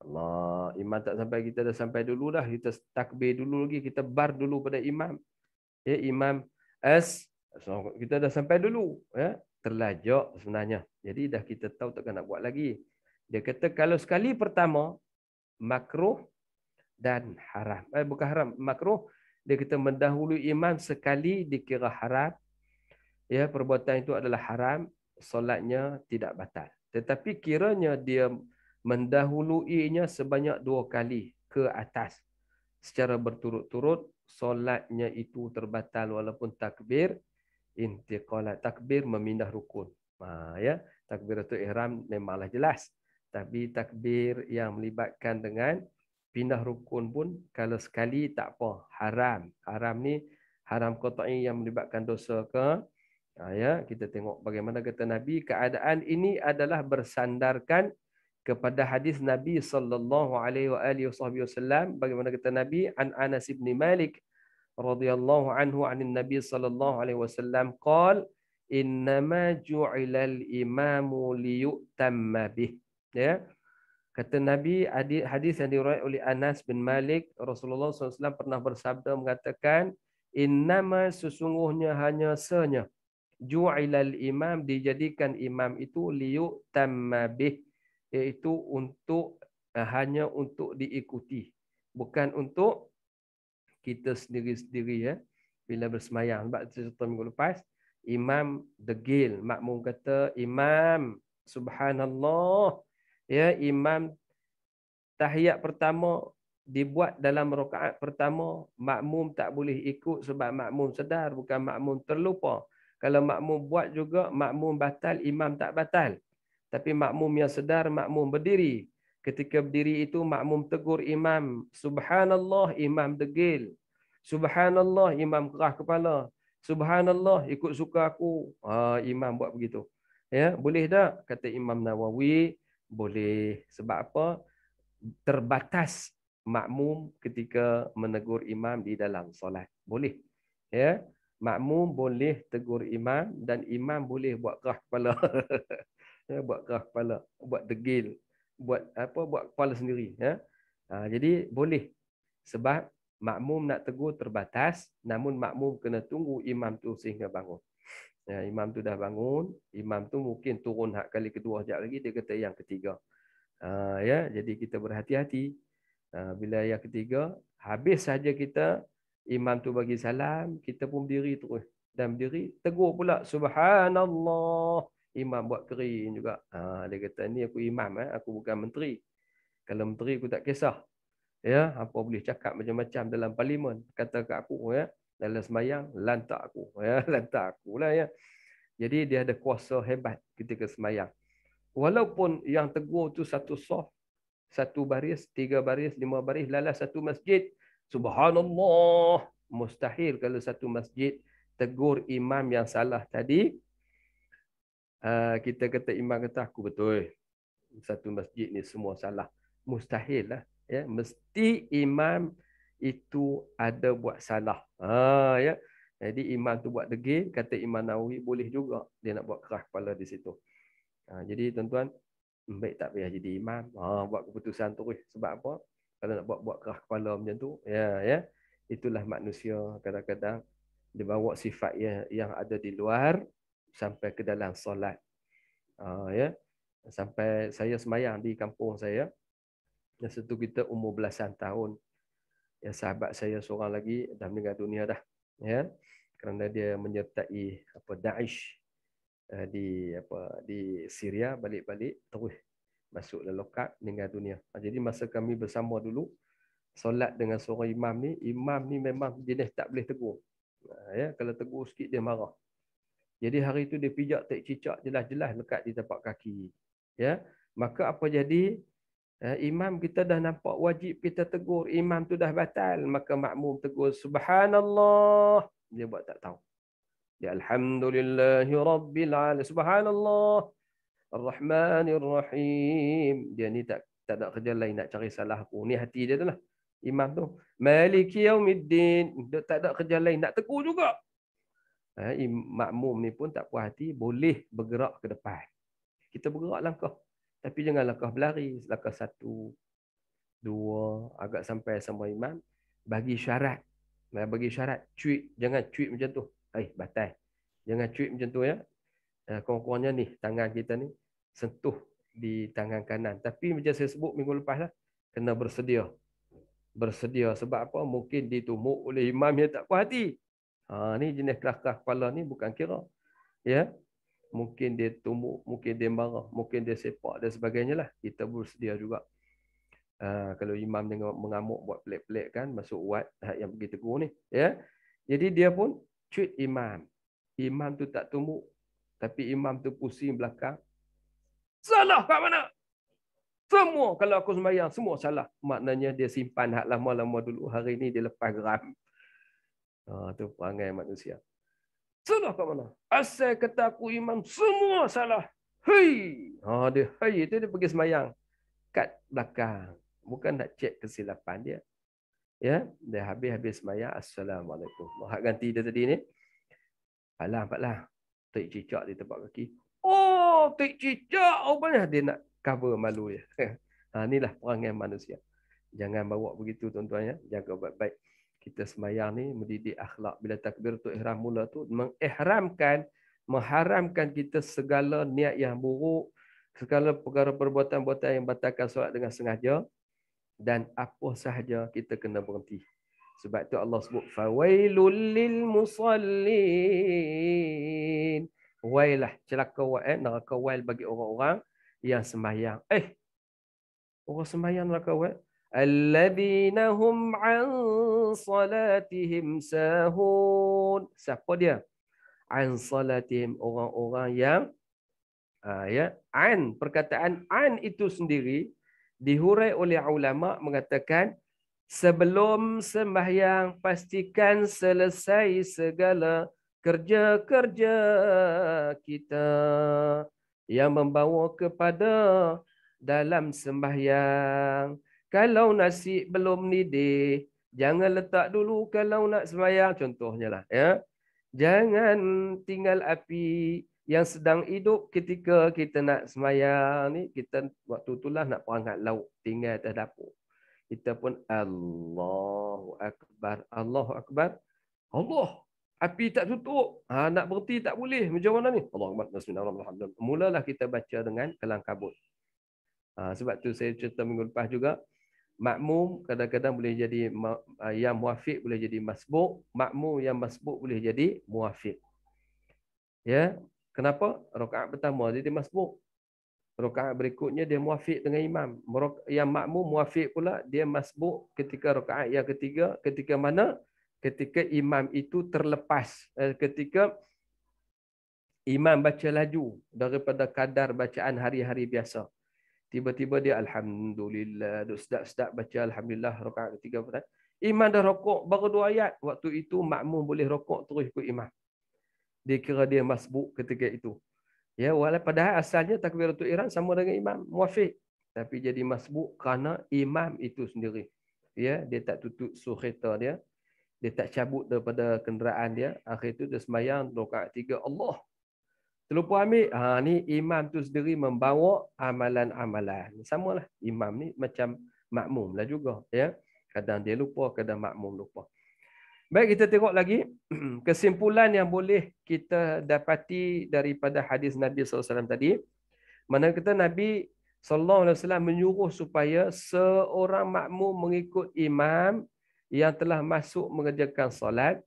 Allah, imam tak sampai kita dah sampai dulu dah. Kita takbir dulu lagi, kita bar dulu pada imam. Ya, imam as kita dah sampai dulu ya terlajak sebenarnya jadi dah kita tahu takkan nak buat lagi dia kata kalau sekali pertama makruh dan haram eh bukan haram makruh dia kita mendahului iman sekali dikira haram ya perbuatan itu adalah haram solatnya tidak batal tetapi kiranya dia mendahuluinya sebanyak dua kali ke atas secara berturut-turut solatnya itu terbatal walaupun takbir intiqalat takbir memindah rukun ha ya takbiratul ihram memanglah jelas tapi takbir yang melibatkan dengan pindah rukun pun kalau sekali tak apa haram haram ni haram qat'i yang melibatkan dosa ke ha ya kita tengok bagaimana kata nabi keadaan ini adalah bersandarkan kepada hadis Nabi sallallahu alaihi wasallam bagaimana kata Nabi an Anas bin Malik radhiyallahu anhu an Nabi sallallahu alaihi wasallam qol innama al imamu liyutamma bih ya kata Nabi hadis yang diriwayatkan oleh Anas bin Malik Rasulullah sallallahu pernah bersabda mengatakan innama sesungguhnya hanya senya al imam dijadikan imam itu liyutamma bih iaitu untuk uh, hanya untuk diikuti bukan untuk kita sendiri-sendiri ya bila bersemayam sebab cerita minggu lepas imam degil makmum kata imam subhanallah ya imam tahiyat pertama dibuat dalam rakaat pertama makmum tak boleh ikut sebab makmum sedar bukan makmum terlupa kalau makmum buat juga makmum batal imam tak batal tapi makmum yang sedar, makmum berdiri. Ketika berdiri itu makmum tegur imam. Subhanallah imam degil. Subhanallah imam kerah kepala. Subhanallah ikut suka aku. Ha, imam buat begitu. Ya, boleh tak? Kata Imam Nawawi, boleh. Sebab apa? Terbatas makmum ketika menegur imam di dalam solat. Boleh. Ya, makmum boleh tegur imam dan imam boleh buat kerah kepala. ya, buat kerah kepala, buat degil, buat apa buat kepala sendiri ya. Ha, jadi boleh sebab makmum nak tegur terbatas namun makmum kena tunggu imam tu sehingga bangun. Ya, imam tu dah bangun, imam tu mungkin turun hak kali kedua sekejap lagi dia kata yang ketiga. Ha, ya, jadi kita berhati-hati. Ha, bila yang ketiga habis saja kita imam tu bagi salam, kita pun berdiri terus dan berdiri tegur pula subhanallah imam buat kering juga. Ha, dia kata ni aku imam eh, aku bukan menteri. Kalau menteri aku tak kisah. Ya, apa boleh cakap macam-macam dalam parlimen. Kata kat aku ya, dalam semayang lantak aku. Ya, lantak aku lah ya. Jadi dia ada kuasa hebat ketika semayang. Walaupun yang tegur tu satu soh, satu baris, tiga baris, lima baris, lalas satu masjid. Subhanallah. Mustahil kalau satu masjid tegur imam yang salah tadi Ah, kita kata imam kata aku betul satu masjid ni semua salah mustahil lah ya mesti imam itu ada buat salah ha ya jadi imam tu buat degil kata imam Nawawi boleh juga dia nak buat kerah kepala di situ ha, jadi tuan-tuan baik tak payah jadi imam ha buat keputusan tu sebab apa kalau nak buat buat kerah kepala macam tu ya ya itulah manusia kadang-kadang dia bawa sifat yang ada di luar sampai ke dalam solat. Uh, ya. Sampai saya semayang di kampung saya. Dan setu kita umur belasan tahun. Ya, sahabat saya seorang lagi dah meninggal dunia dah. Ya. Kerana dia menyertai apa Daesh uh, di apa di Syria balik-balik terus masuk dalam lokat meninggal dunia. Ah, jadi masa kami bersama dulu solat dengan seorang imam ni, imam ni memang jenis tak boleh tegur. Uh, ya, kalau tegur sikit dia marah. Jadi hari itu dia pijak tak cicak jelas-jelas lekat di tapak kaki. Ya. Maka apa jadi? Eh, imam kita dah nampak wajib kita tegur. Imam tu dah batal. Maka makmum tegur. Subhanallah. Dia buat tak tahu. Ya Alhamdulillahi Rabbil Alamin. Subhanallah. ar rahim Dia ni tak tak ada kerja lain nak cari salah aku. Ni hati dia tu lah. Imam tu. Maliki Yaumiddin. Dia tak ada kerja lain nak tegur juga. Ha, makmum ni pun tak puas hati, boleh bergerak ke depan. Kita bergerak langkah. Tapi jangan langkah berlari. Langkah satu, dua, agak sampai sama imam. Bagi syarat. Ha, bagi syarat. Cuit. Jangan cuit macam tu. Eh, batal. Jangan cuit macam tu ya. Ha, kurang-kurangnya ni, tangan kita ni, sentuh di tangan kanan. Tapi macam saya sebut minggu lepas lah, kena bersedia. Bersedia sebab apa? Mungkin ditumuk oleh imam yang tak puas hati. Ha, ni jenis kelakar kepala ni bukan kira. Ya. Yeah? Mungkin dia tumbuk, mungkin dia marah, mungkin dia sepak dan sebagainya lah. Kita bersedia juga. Ha, kalau imam dengan mengamuk buat pelik-pelik kan, masuk wat yang pergi tegur ni. Ya. Yeah? Jadi dia pun cuit imam. Imam tu tak tumbuk. Tapi imam tu pusing belakang. Salah kat mana? Semua kalau aku sembahyang semua salah. Maknanya dia simpan hak lama-lama dulu hari ni dia lepas geram. Ha, itu perangai manusia. Salah ke mana? Asal kata aku imam, semua salah. Hei! Ha, dia hei, itu dia pergi semayang. Kat belakang. Bukan nak cek kesilapan dia. Ya, dah habis-habis semayang. Assalamualaikum. Mahat ganti dia tadi ni. Alah, patlah. Tak cicak di tempat kaki. Oh, tak cicak. banyak oh, dia nak cover malu dia. Ha, inilah perangai manusia. Jangan bawa begitu tuan-tuan ya. Jaga baik-baik kita semayang ni mendidik akhlak bila takbir tu ihram mula tu mengihramkan mengharamkan kita segala niat yang buruk segala perkara perbuatan buatan yang batalkan solat dengan sengaja dan apa sahaja kita kena berhenti sebab tu Allah sebut fawailul lil musallin wailah celaka wa eh, neraka wail bagi orang-orang yang sembahyang eh orang sembahyang neraka wail alladhinahum an salatihim sahun. Siapa dia? An salatihim orang-orang yang uh, ya, an perkataan an itu sendiri dihurai oleh ulama mengatakan sebelum sembahyang pastikan selesai segala kerja-kerja kita yang membawa kepada dalam sembahyang. Kalau nasi belum nidih, Jangan letak dulu kalau nak semayang. Contohnya lah. Ya. Jangan tinggal api yang sedang hidup ketika kita nak semayang. Ni, kita waktu itulah nak perangkat lauk. Tinggal atas dapur. Kita pun Allahu Akbar. Allahu Akbar. Allah. Api tak tutup. Ha, nak berhenti tak boleh. Macam mana ni? Allahu Akbar. Bismillahirrahmanirrahim. Mulalah kita baca dengan kelang kabut. Ha, sebab tu saya cerita minggu lepas juga makmum kadang-kadang boleh jadi ah, yang muafiq boleh jadi masbuk makmum yang masbuk boleh jadi muafiq ya kenapa rakaat pertama dia, dia masbuk rakaat berikutnya dia muafiq dengan imam yang makmum muafiq pula dia masbuk ketika rakaat yang ketiga ketika mana ketika imam itu terlepas eh, ketika imam baca laju daripada kadar bacaan hari-hari biasa Tiba-tiba dia Alhamdulillah. Duk sedap-sedap baca Alhamdulillah. Rokat ketiga pun. Imam dah rokok baru dua ayat. Waktu itu makmum boleh rokok terus ikut imam. Dia kira dia masbuk ketika itu. Ya, walaupun padahal asalnya takbiratul Iran sama dengan imam. Muafiq. Tapi jadi masbuk kerana imam itu sendiri. Ya, dia tak tutup suhita dia. Dia tak cabut daripada kenderaan dia. Akhir itu dia semayang rokat ketiga. Allah Terlupa ambil, ha, ni imam tu sendiri membawa amalan-amalan. Sama lah, imam ni macam makmum lah juga. Ya? Kadang dia lupa, kadang makmum lupa. Baik, kita tengok lagi kesimpulan yang boleh kita dapati daripada hadis Nabi SAW tadi. Mana kata Nabi SAW menyuruh supaya seorang makmum mengikut imam yang telah masuk mengerjakan solat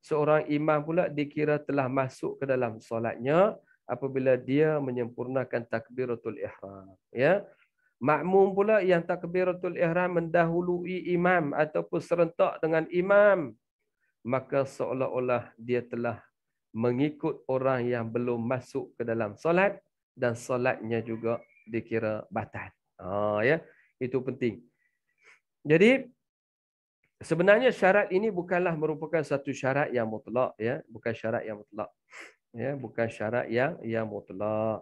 seorang imam pula dikira telah masuk ke dalam solatnya apabila dia menyempurnakan takbiratul ihram ya makmum pula yang takbiratul ihram mendahului imam ataupun serentak dengan imam maka seolah-olah dia telah mengikut orang yang belum masuk ke dalam solat dan solatnya juga dikira batal. Oh ya. Itu penting. Jadi sebenarnya syarat ini bukanlah merupakan satu syarat yang mutlak ya bukan syarat yang mutlak ya bukan syarat yang yang mutlak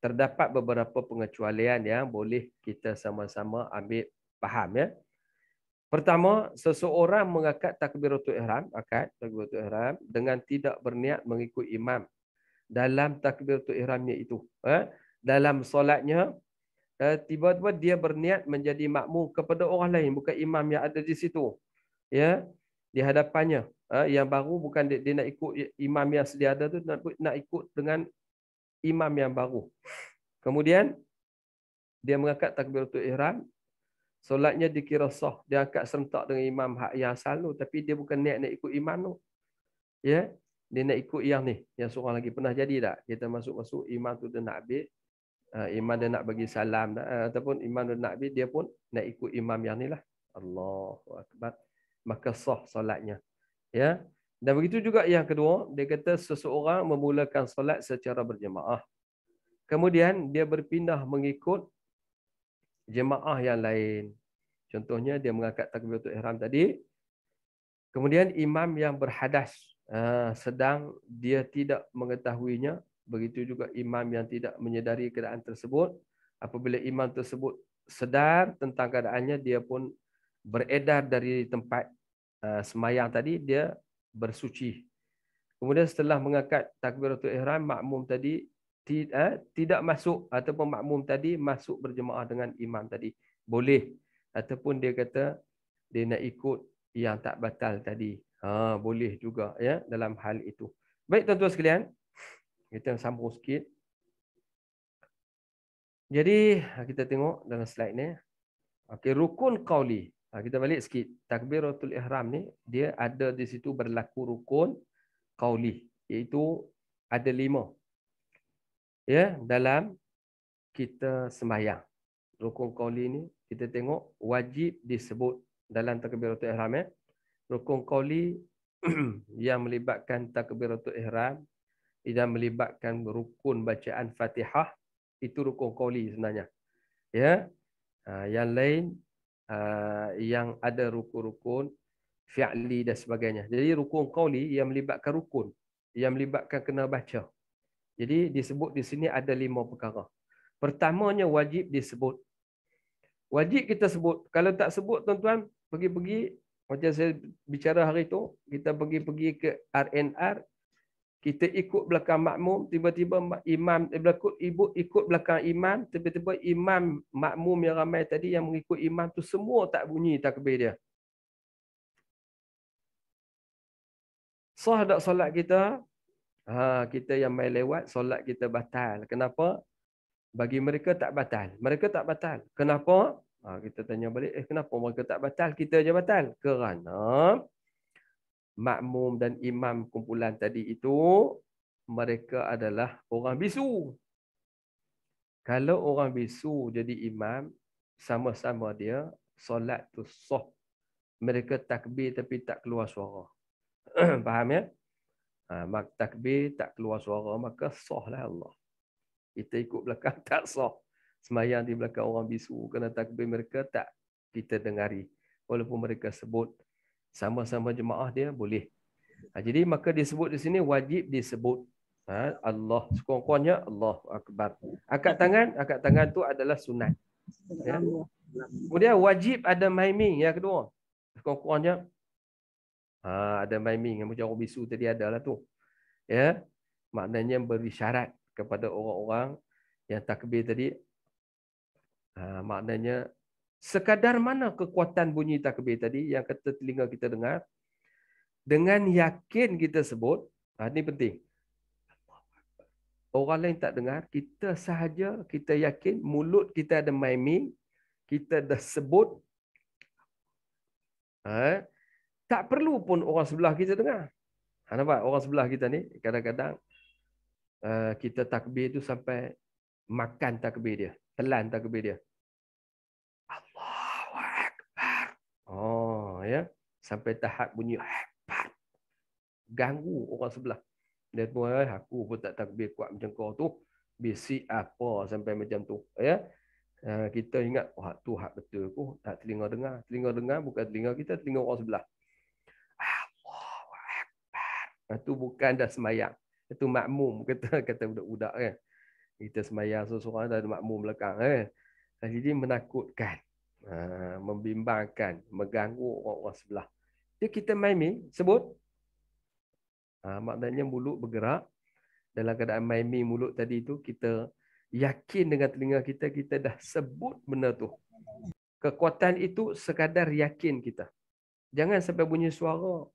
terdapat beberapa pengecualian yang boleh kita sama-sama ambil faham ya pertama seseorang mengakat takbiratul ihram akat takbiratul ihram dengan tidak berniat mengikut imam dalam takbiratul ihramnya itu ya dalam solatnya eh, tiba-tiba dia berniat menjadi makmum kepada orang lain bukan imam yang ada di situ ya di hadapannya ha, yang baru bukan dia, dia nak ikut imam yang sedia ada tu nak nak ikut dengan imam yang baru kemudian dia mengangkat takbiratul ihram solatnya dikira sah dia angkat serentak dengan imam hak yang asal tu tapi dia bukan niat nak ikut imam tu ya dia nak ikut yang ni yang seorang lagi pernah jadi tak kita masuk masuk imam tu dia nak ambil uh, ha, imam dia nak bagi salam ha, ataupun imam dia nak ambil dia pun nak ikut imam yang ni lah Allahu akbar maka sah solatnya. Ya. Dan begitu juga yang kedua, dia kata seseorang memulakan solat secara berjemaah. Kemudian dia berpindah mengikut jemaah yang lain. Contohnya dia mengangkat takbiratul ihram tadi. Kemudian imam yang berhadas ha, sedang dia tidak mengetahuinya, begitu juga imam yang tidak menyedari keadaan tersebut. Apabila imam tersebut sedar tentang keadaannya, dia pun beredar dari tempat Uh, sembahyang tadi dia bersuci. Kemudian setelah mengangkat takbiratul ihram makmum tadi uh, tidak masuk ataupun makmum tadi masuk berjemaah dengan imam tadi boleh ataupun dia kata dia nak ikut yang tak batal tadi. Ha boleh juga ya dalam hal itu. Baik tuan-tuan sekalian, kita sambung sikit. Jadi kita tengok dalam slide ni. Okey rukun qauli. Ha, kita balik sikit. Takbiratul ihram ni, dia ada di situ berlaku rukun qawli. Iaitu ada lima. Ya, dalam kita sembahyang. Rukun qawli ni, kita tengok wajib disebut dalam takbiratul ihram ya. Rukun qawli yang melibatkan takbiratul ihram yang melibatkan rukun bacaan fatihah itu rukun qawli sebenarnya. Ya. Ha, yang lain Eh, yang ada rukun-rukun fi'li dan sebagainya. Jadi rukun qawli yang melibatkan rukun, yang melibatkan kena baca. Jadi disebut di sini ada lima perkara. Pertamanya wajib disebut. Wajib kita sebut. Kalau tak sebut tuan-tuan, pergi-pergi macam saya bicara hari itu kita pergi-pergi ke RNR, kita ikut belakang makmum tiba-tiba imam ikut eh, ibu ikut belakang imam tiba-tiba imam makmum yang ramai tadi yang mengikut imam tu semua tak bunyi takbir dia sah tak solat kita ha, kita yang main lewat solat kita batal kenapa bagi mereka tak batal mereka tak batal kenapa ha, kita tanya balik eh kenapa mereka tak batal kita je batal kerana ha? makmum dan imam kumpulan tadi itu mereka adalah orang bisu. Kalau orang bisu jadi imam, sama-sama dia solat tu sah. Mereka takbir tapi tak keluar suara. Faham ya? Ha, mak takbir tak keluar suara maka sah Allah. Kita ikut belakang tak sah. Semayang di belakang orang bisu kerana takbir mereka tak kita dengari. Walaupun mereka sebut sama-sama jemaah dia boleh. Ha, jadi maka disebut di sini wajib disebut ha, Allah sekurang-kurangnya Allah Akbar. Akad tangan, akad tangan tu adalah sunat. Ya. Kemudian wajib ada maiming yang kedua. Sekurang-kurangnya ha, ada maiming yang macam bisu tadi adalah tu. Ya. Maknanya beri syarat kepada orang-orang yang takbir tadi. Ha, maknanya Sekadar mana kekuatan bunyi takbir tadi yang kata telinga kita dengar, dengan yakin kita sebut, ah, ha, ini penting. Orang lain tak dengar, kita sahaja, kita yakin, mulut kita ada miming, kita dah sebut, ah, tak perlu pun orang sebelah kita dengar. Ha, nampak orang sebelah kita ni, kadang-kadang uh, kita takbir tu sampai makan takbir dia, telan takbir dia. ya sampai tahap bunyi hebat ganggu orang sebelah dia tu eh, aku pun tak takbir kuat macam kau tu bisi apa sampai macam tu ya ha, kita ingat wah tu hak betul aku tak telinga dengar telinga dengar bukan telinga kita telinga orang sebelah Allahu akbar itu ha, bukan dah semayang itu makmum kata kata budak-budak kan kita semayang seorang-seorang dah ada makmum belakang kan ha, jadi menakutkan Ah, membimbangkan, mengganggu orang-orang sebelah. Jadi kita maimi, sebut. Ah, maknanya mulut bergerak. Dalam keadaan maimi mulut tadi itu, kita yakin dengan telinga kita, kita dah sebut benda tu. Kekuatan itu sekadar yakin kita. Jangan sampai bunyi suara.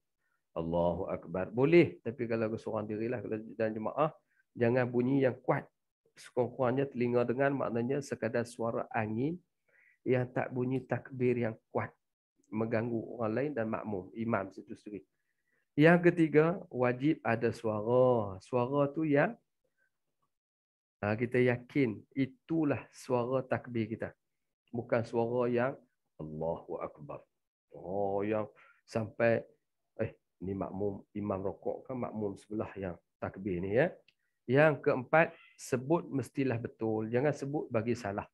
Allahu Akbar. Boleh. Tapi kalau seorang dirilah dalam jemaah, jangan bunyi yang kuat. Sekurang-kurangnya telinga dengan maknanya sekadar suara angin yang tak bunyi takbir yang kuat mengganggu orang lain dan makmum imam situ sendiri. Yang ketiga wajib ada suara. Suara tu yang ha, kita yakin itulah suara takbir kita. Bukan suara yang Allahu akbar. Oh yang sampai eh ni makmum imam rokok kan makmum sebelah yang takbir ni ya. Yang keempat sebut mestilah betul. Jangan sebut bagi salah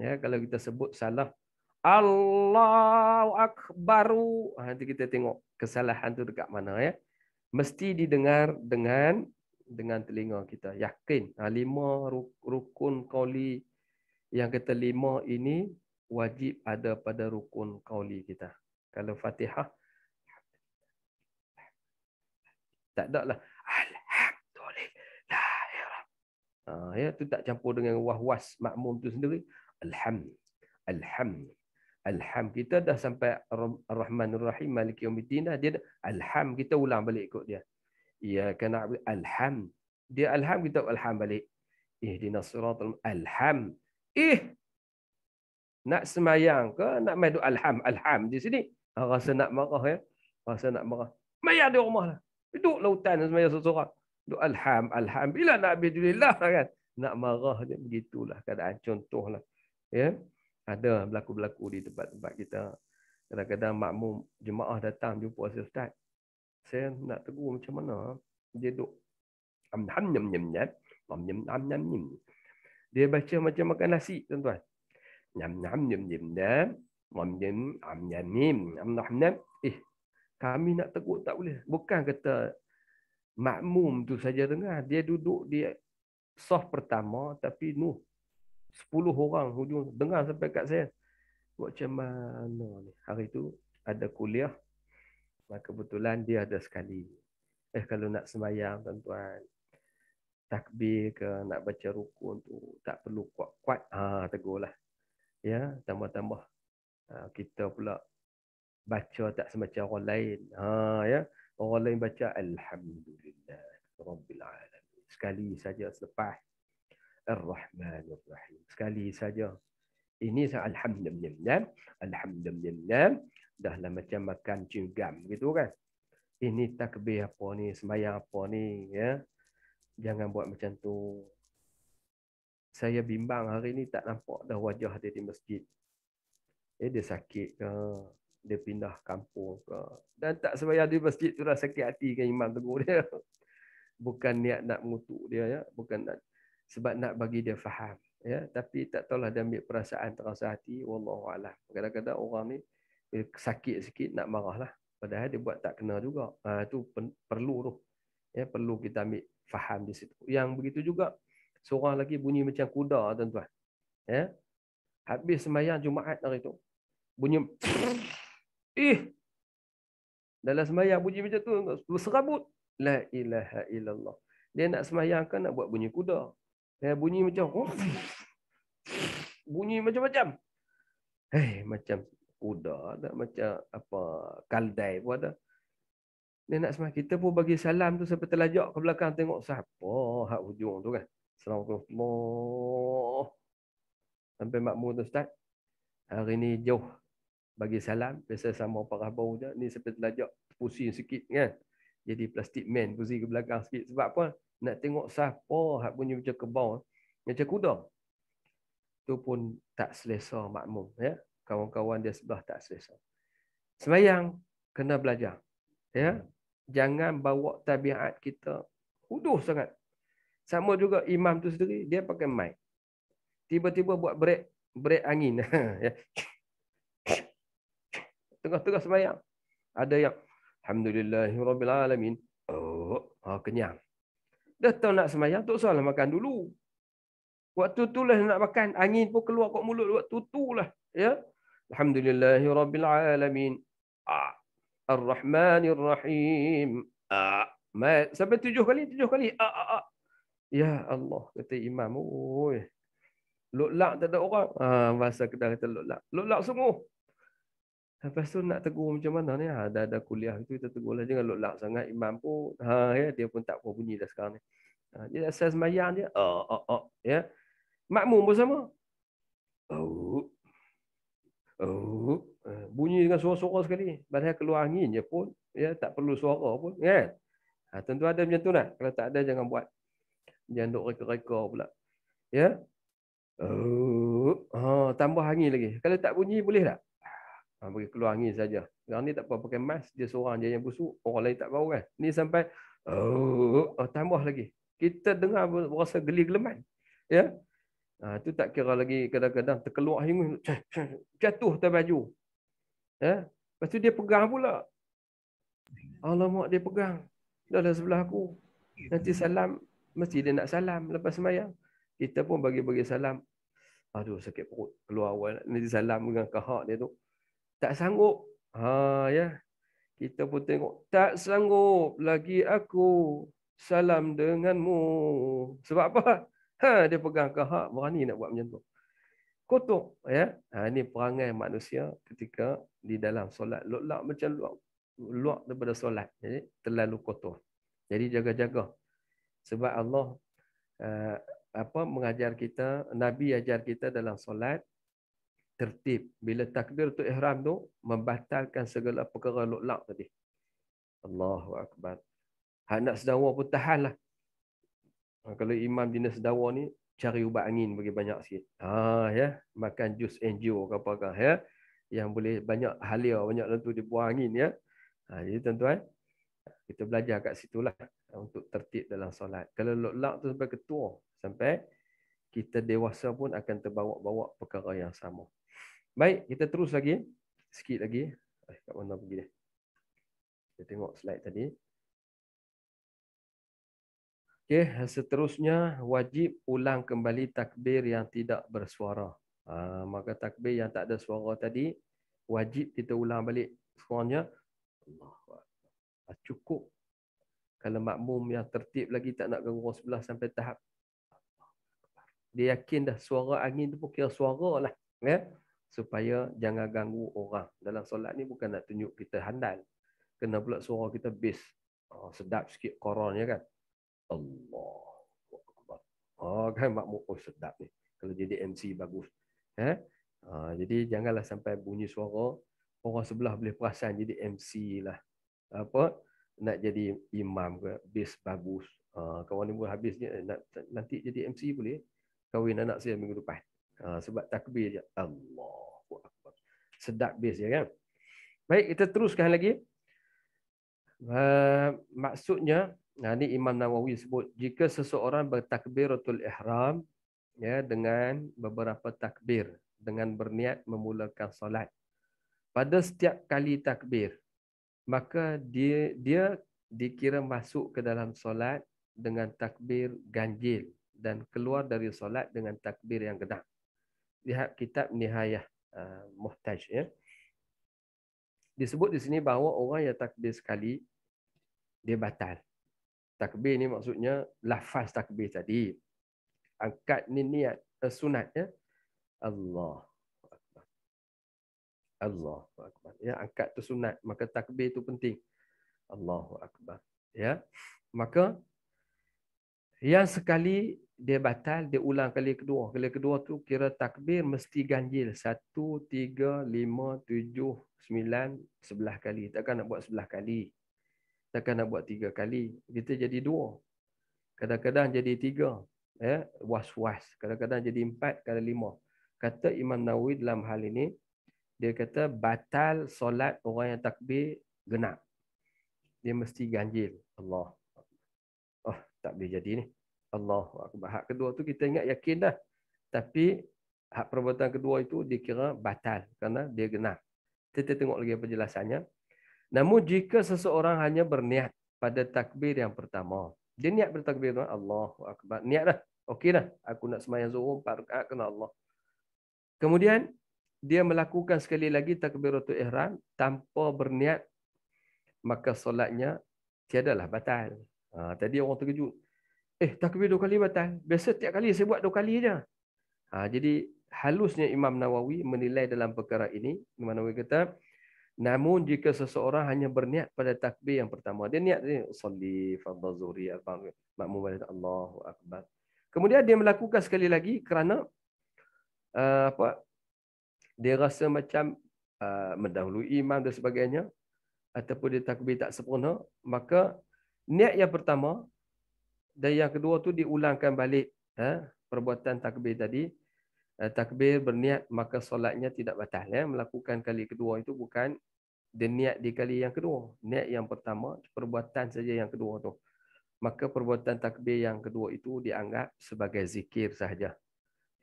ya kalau kita sebut salah Allahu akbaru ah, nanti kita tengok kesalahan tu dekat mana ya mesti didengar dengan dengan telinga kita yakin ha, lima rukun qauli yang kata lima ini wajib ada pada rukun qauli kita kalau Fatihah tak ada lah alhamdulillah ha, ah, ya tu tak campur dengan wahwas makmum tu sendiri Alhamd. Alhamd. Alham kita dah sampai Ar-Rahmanur Rahim Maliki Yaumiddin dah dia alham kita ulang balik ikut dia. Ya kena alham. Dia alham kita alham balik. Ihdinas eh, siratal alham. Ih. Eh, nak semayang ke nak mai doa alham alham di sini. Ah, rasa nak marah ya. Rasa nak marah. Mayar di rumah lah. Duduk lautan, hutan semayang seseorang. alham alham bila nak habis lah, kan. Nak marah dia begitulah keadaan contohlah ya ada lah berlaku-berlaku di tempat-tempat kita kadang-kadang makmum jemaah datang jumpa saya ustaz saya nak tegur macam mana dia duk amnyam dia baca macam makan nasi tuan-tuan nyam nyam nyam nyam dan mamjin amnyanim amnahnam eh kami nak tegur tak boleh bukan kata makmum tu saja dengar dia duduk di soft pertama tapi nuh Sepuluh orang hujung dengar sampai kat saya. Buat macam mana ni? Hari tu ada kuliah. Maka kebetulan dia ada sekali. Eh kalau nak sembahyang tuan-tuan. Takbir ke nak baca rukun tu. Tak perlu kuat-kuat. Ha, tegur lah. Ya, tambah-tambah. Ha, kita pula baca tak semacam orang lain. Ha, ya. Orang lain baca Alhamdulillah. Rabbil Alamin. Sekali saja selepas Ar-Rahman Ar-Rahim. Sekali saja. Ini saya Alhamdulillah. Alhamdulillah. Dah lah macam makan cinggam gitu kan. Ini takbir apa ni, semayang apa ni. Ya. Jangan buat macam tu. Saya bimbang hari ni tak nampak dah wajah dia di masjid. Eh, dia sakit ke? Dia pindah kampung ke? Dan tak sebayang di masjid tu dah sakit hati dengan imam tegur dia. Bukan niat nak mengutuk dia. Ya. Bukan nak sebab nak bagi dia faham ya tapi tak tahulah dia ambil perasaan terasa hati wallahu alam kadang-kadang orang ni sakit sikit nak marahlah padahal dia buat tak kena juga ha, tu perlu tu ya perlu kita ambil faham di situ yang begitu juga seorang lagi bunyi macam kuda tuan-tuan ya habis sembahyang Jumaat hari tu bunyi ih dalam sembahyang bunyi macam tu serabut la ilaha illallah dia nak sembahyang kan nak buat bunyi kuda eh bunyi macam oh. bunyi macam-macam. Hei, eh, macam kuda ada macam apa kaldai pun ada. Dia nak semak kita pun bagi salam tu sampai terlajak ke belakang tengok siapa hak hujung tu kan. Assalamualaikum. Sampai makmum tu start. Hari ni jauh bagi salam biasa sama para bau je ni sampai terlajak pusing sikit kan. Jadi plastik man pusing ke belakang sikit sebab apa? nak tengok siapa hak punya macam kebau eh. macam kuda tu pun tak selesa makmum ya kawan-kawan dia sebelah tak selesa sembahyang kena belajar ya jangan bawa tabiat kita huduh sangat sama juga imam tu sendiri dia pakai mic tiba-tiba buat break break angin ya tengah-tengah sembahyang ada yang alhamdulillahirabbil alamin oh, oh kenyang Dah tahu nak semayang, tak usahlah makan dulu. Waktu tu lah nak makan, angin pun keluar kok mulut waktu tu lah. Ya? Alhamdulillahi Rabbil Alamin. Ah. Ar-Rahmanir Rahim. Ah. Sampai tujuh kali, tujuh kali. Ah, ah, ah. Ya Allah, kata imam. Oh, Lok lak tak ada orang. Ah, bahasa kedah kata lok lak. Lok lak sungguh. Lepas tu nak tegur macam mana ni? Ha, dah ada kuliah tu kita tegur lah. Jangan lelak sangat imam pun. Ha, ya, dia pun tak puas bunyi dah sekarang ni. Ha, dia dah sel semayang dia. Oh, oh, oh. Ya. Makmum pun sama. Oh. Oh. Bunyi dengan suara-suara sekali. Padahal keluar angin je pun. Ya, tak perlu suara pun. Ya. Ha, tentu ada macam tu lah. Kalau tak ada, jangan buat. Jangan duk reka-reka pula. Ya. Oh. Ha, tambah angin lagi. Kalau tak bunyi, boleh tak? Ha, bagi keluar angin saja. Yang ni tak apa pakai mask, dia seorang je yang busuk, orang lain tak tahu kan. Ni sampai oh, oh tambah lagi. Kita dengar berasa geli geleman. Ya. Ha, tu tak kira lagi kadang-kadang terkeluar hingus jatuh tu baju. Ya. Pastu dia pegang pula. Allah mak dia pegang. Dah dah sebelah aku. Nanti salam mesti dia nak salam lepas sembahyang. Kita pun bagi-bagi salam. Aduh sakit perut keluar awal nanti salam dengan kahak dia tu tak sanggup. Ha ya. Kita pun tengok tak sanggup lagi aku salam denganmu. Sebab apa? Ha dia pegang ke hak berani nak buat macam tu. Kotor ya. Ha ini perangai manusia ketika di dalam solat lolak macam luak luak daripada solat. Jadi terlalu kotor. Jadi jaga-jaga. Sebab Allah uh, apa mengajar kita, Nabi ajar kita dalam solat tertib bila takbir tu ihram tu membatalkan segala perkara lolak tadi Allahu akbar hak nak sedawa pun tahanlah ha, kalau imam dina sedawa ni cari ubat angin bagi banyak sikit ha ya makan jus enjo ke apa ke ya yang boleh banyak halia banyak lentu dia buang angin ya ha jadi tuan-tuan kita belajar kat situlah untuk tertib dalam solat kalau lolak tu sampai ketua sampai kita dewasa pun akan terbawa-bawa perkara yang sama. Baik, kita terus lagi. Eh. Sikit lagi. Eh, kat mana pergi dia? Kita tengok slide tadi. Okey, seterusnya wajib ulang kembali takbir yang tidak bersuara. Ha, maka takbir yang tak ada suara tadi wajib kita ulang balik suaranya. Cukup. Kalau makmum yang tertib lagi tak nak ganggu orang sebelah sampai tahap dia yakin dah suara angin tu pun kira suara lah. Ya? Yeah? supaya jangan ganggu orang. Dalam solat ni bukan nak tunjuk kita handal. Kena pula suara kita bis Oh, sedap sikit ya kan. Allah. Oh, kan makmur. Oh, sedap ni. Kalau jadi MC bagus. Eh? Oh, jadi janganlah sampai bunyi suara. Orang sebelah boleh perasan jadi MC lah. Apa? Nak jadi imam ke? Bass bagus. Uh, kawan ni pun habis ni. Nak, nanti jadi MC boleh. Kawin anak saya minggu depan. Ha, sebab takbir je Allahu akbar. Sedap bis ya kan? Baik, kita teruskan lagi. Uh, maksudnya nah ha, ni Imam Nawawi sebut jika seseorang bertakbiratul ihram ya dengan beberapa takbir dengan berniat memulakan solat pada setiap kali takbir maka dia dia dikira masuk ke dalam solat dengan takbir ganjil dan keluar dari solat dengan takbir yang genap lihat kitab Nihayah uh, Muhtaj ya. Disebut di sini bahawa orang yang takbir sekali dia batal. Takbir ni maksudnya lafaz takbir tadi. Angkat ni niat uh, sunat ya. Allah Allahu akbar. Ya, angkat tu sunat, maka takbir tu penting. Allahu akbar. Ya. Maka yang sekali dia batal, dia ulang kali kedua. Kali kedua tu kira takbir mesti ganjil. Satu, tiga, lima, tujuh, sembilan, sebelah kali. Takkan nak buat sebelah kali. Takkan nak buat tiga kali. Kita jadi dua. Kadang-kadang jadi tiga. Ya, was-was. Kadang-kadang jadi empat, kadang lima. Kata Imam Nawawi dalam hal ini, dia kata batal solat orang yang takbir genap. Dia mesti ganjil. Allah. Oh, tak boleh jadi ni. Allahu akbar. Hak kedua tu kita ingat yakin dah. Tapi hak perbuatan kedua itu dikira batal kerana dia genap. Kita tengok lagi penjelasannya. Namun jika seseorang hanya berniat pada takbir yang pertama. Dia niat bertakbir tuan Allahu akbar. Niat dah. Okey dah. Aku nak sembahyang zuhur empat rakaat kena Allah. Kemudian dia melakukan sekali lagi takbiratul ihram tanpa berniat maka solatnya tiadalah batal. Ha, tadi orang terkejut. Eh, takbir dua kali batang. Biasa tiap kali saya buat dua kali saja. Ha, jadi, halusnya Imam Nawawi menilai dalam perkara ini. Imam Nawawi kata, Namun jika seseorang hanya berniat pada takbir yang pertama. Dia niat ni, Salli, Fadda, Zuri, Makmum, Allah Akbar. Kemudian dia melakukan sekali lagi kerana uh, apa? dia rasa macam uh, mendahului imam dan sebagainya ataupun dia takbir tak sempurna maka niat yang pertama dan yang kedua tu diulangkan balik eh, perbuatan takbir tadi eh, takbir berniat maka solatnya tidak batal ya melakukan kali kedua itu bukan dia niat di kali yang kedua niat yang pertama perbuatan saja yang kedua tu maka perbuatan takbir yang kedua itu dianggap sebagai zikir sahaja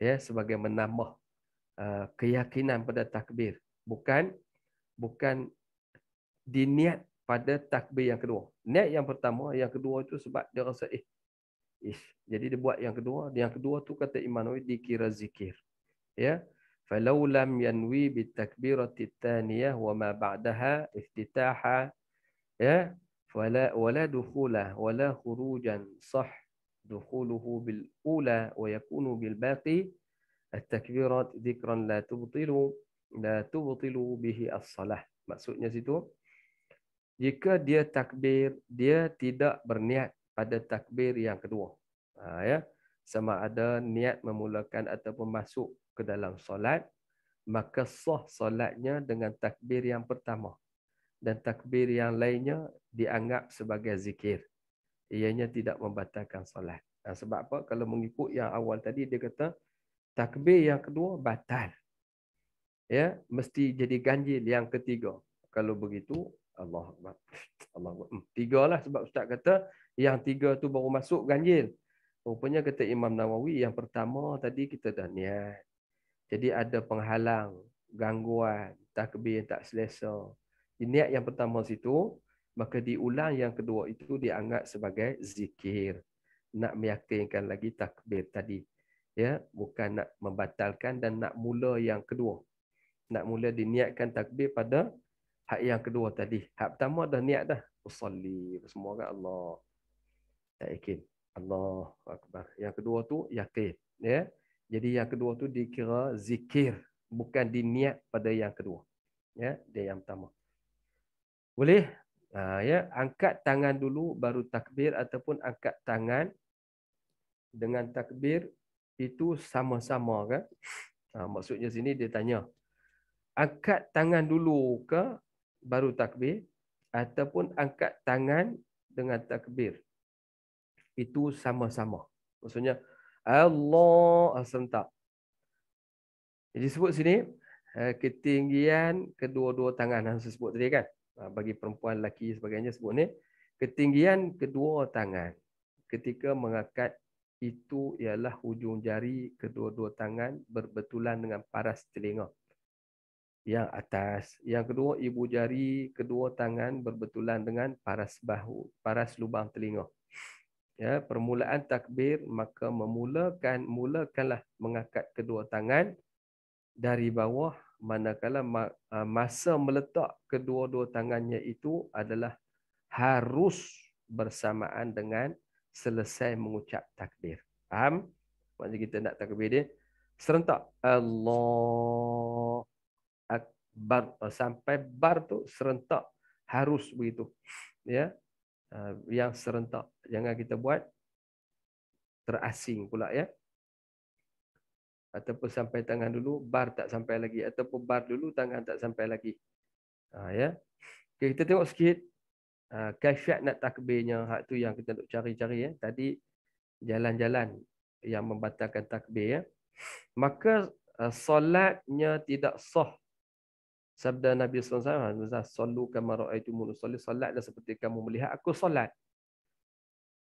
ya sebagai menambah eh, keyakinan pada takbir bukan bukan diniat pada takbir yang kedua. Niat yang pertama, yang kedua itu sebab dia rasa eh Ish. Jadi dia buat yang kedua. Yang kedua tu kata Imam Nawawi dikira zikir. Ya. Falau lam yanwi bitakbirati taniyah wa ma ba'daha iftitaha ya wala wala dukhula wala khurujan sah dukhuluhu bil ula wa yakunu bil baqi at-takbirat dhikran la tubtilu la tubtilu bihi as-salah maksudnya situ jika dia takbir dia tidak berniat pada takbir yang kedua. Ha, ya. Sama ada niat memulakan ataupun masuk ke dalam solat, maka sah solatnya dengan takbir yang pertama. Dan takbir yang lainnya dianggap sebagai zikir. Ianya tidak membatalkan solat. Ha, sebab apa? Kalau mengikut yang awal tadi, dia kata takbir yang kedua batal. Ya, mesti jadi ganjil yang ketiga. Kalau begitu, Allah Allah hmm, tiga lah sebab ustaz kata yang tiga tu baru masuk ganjil rupanya kata Imam Nawawi yang pertama tadi kita dah niat jadi ada penghalang gangguan takbir yang tak selesa niat yang pertama situ maka diulang yang kedua itu dianggap sebagai zikir nak meyakinkan lagi takbir tadi ya bukan nak membatalkan dan nak mula yang kedua nak mula diniatkan takbir pada Hak yang kedua tadi. Hak pertama dah niat dah. Usalli. Semua kan Allah. Tak yakin. Allah Akbar. Yang kedua tu yakin. Ya. Jadi yang kedua tu dikira zikir. Bukan diniat pada yang kedua. Ya. Dia yang pertama. Boleh? Ha, ya. Angkat tangan dulu baru takbir ataupun angkat tangan dengan takbir itu sama-sama kan? Ha, maksudnya sini dia tanya. Angkat tangan dulu ke baru takbir ataupun angkat tangan dengan takbir itu sama-sama maksudnya Allah asentak ah, jadi sebut sini eh, ketinggian kedua-dua tangan yang sebut tadi kan ah, bagi perempuan lelaki sebagainya sebut ni ketinggian kedua tangan ketika mengangkat itu ialah hujung jari kedua-dua tangan berbetulan dengan paras telinga yang atas. Yang kedua, ibu jari kedua tangan berbetulan dengan paras bahu, paras lubang telinga. Ya, permulaan takbir maka memulakan mulakanlah mengangkat kedua tangan dari bawah manakala masa meletak kedua-dua tangannya itu adalah harus bersamaan dengan selesai mengucap takbir. Faham? Maksudnya kita nak takbir dia serentak. Allah bar eh, sampai bar tu serentak harus begitu ya eh, yang serentak jangan kita buat terasing pula ya ataupun sampai tangan dulu bar tak sampai lagi ataupun bar dulu tangan tak sampai lagi ha, ya okay, kita tengok sikit ha, kaifiat nak takbirnya hak tu yang kita nak cari-cari ya tadi jalan-jalan yang membatalkan takbir ya maka solatnya tidak sah Sabda Nabi SAW, Salu Sallu kamara'aitumun usalli, salatlah seperti kamu melihat aku salat.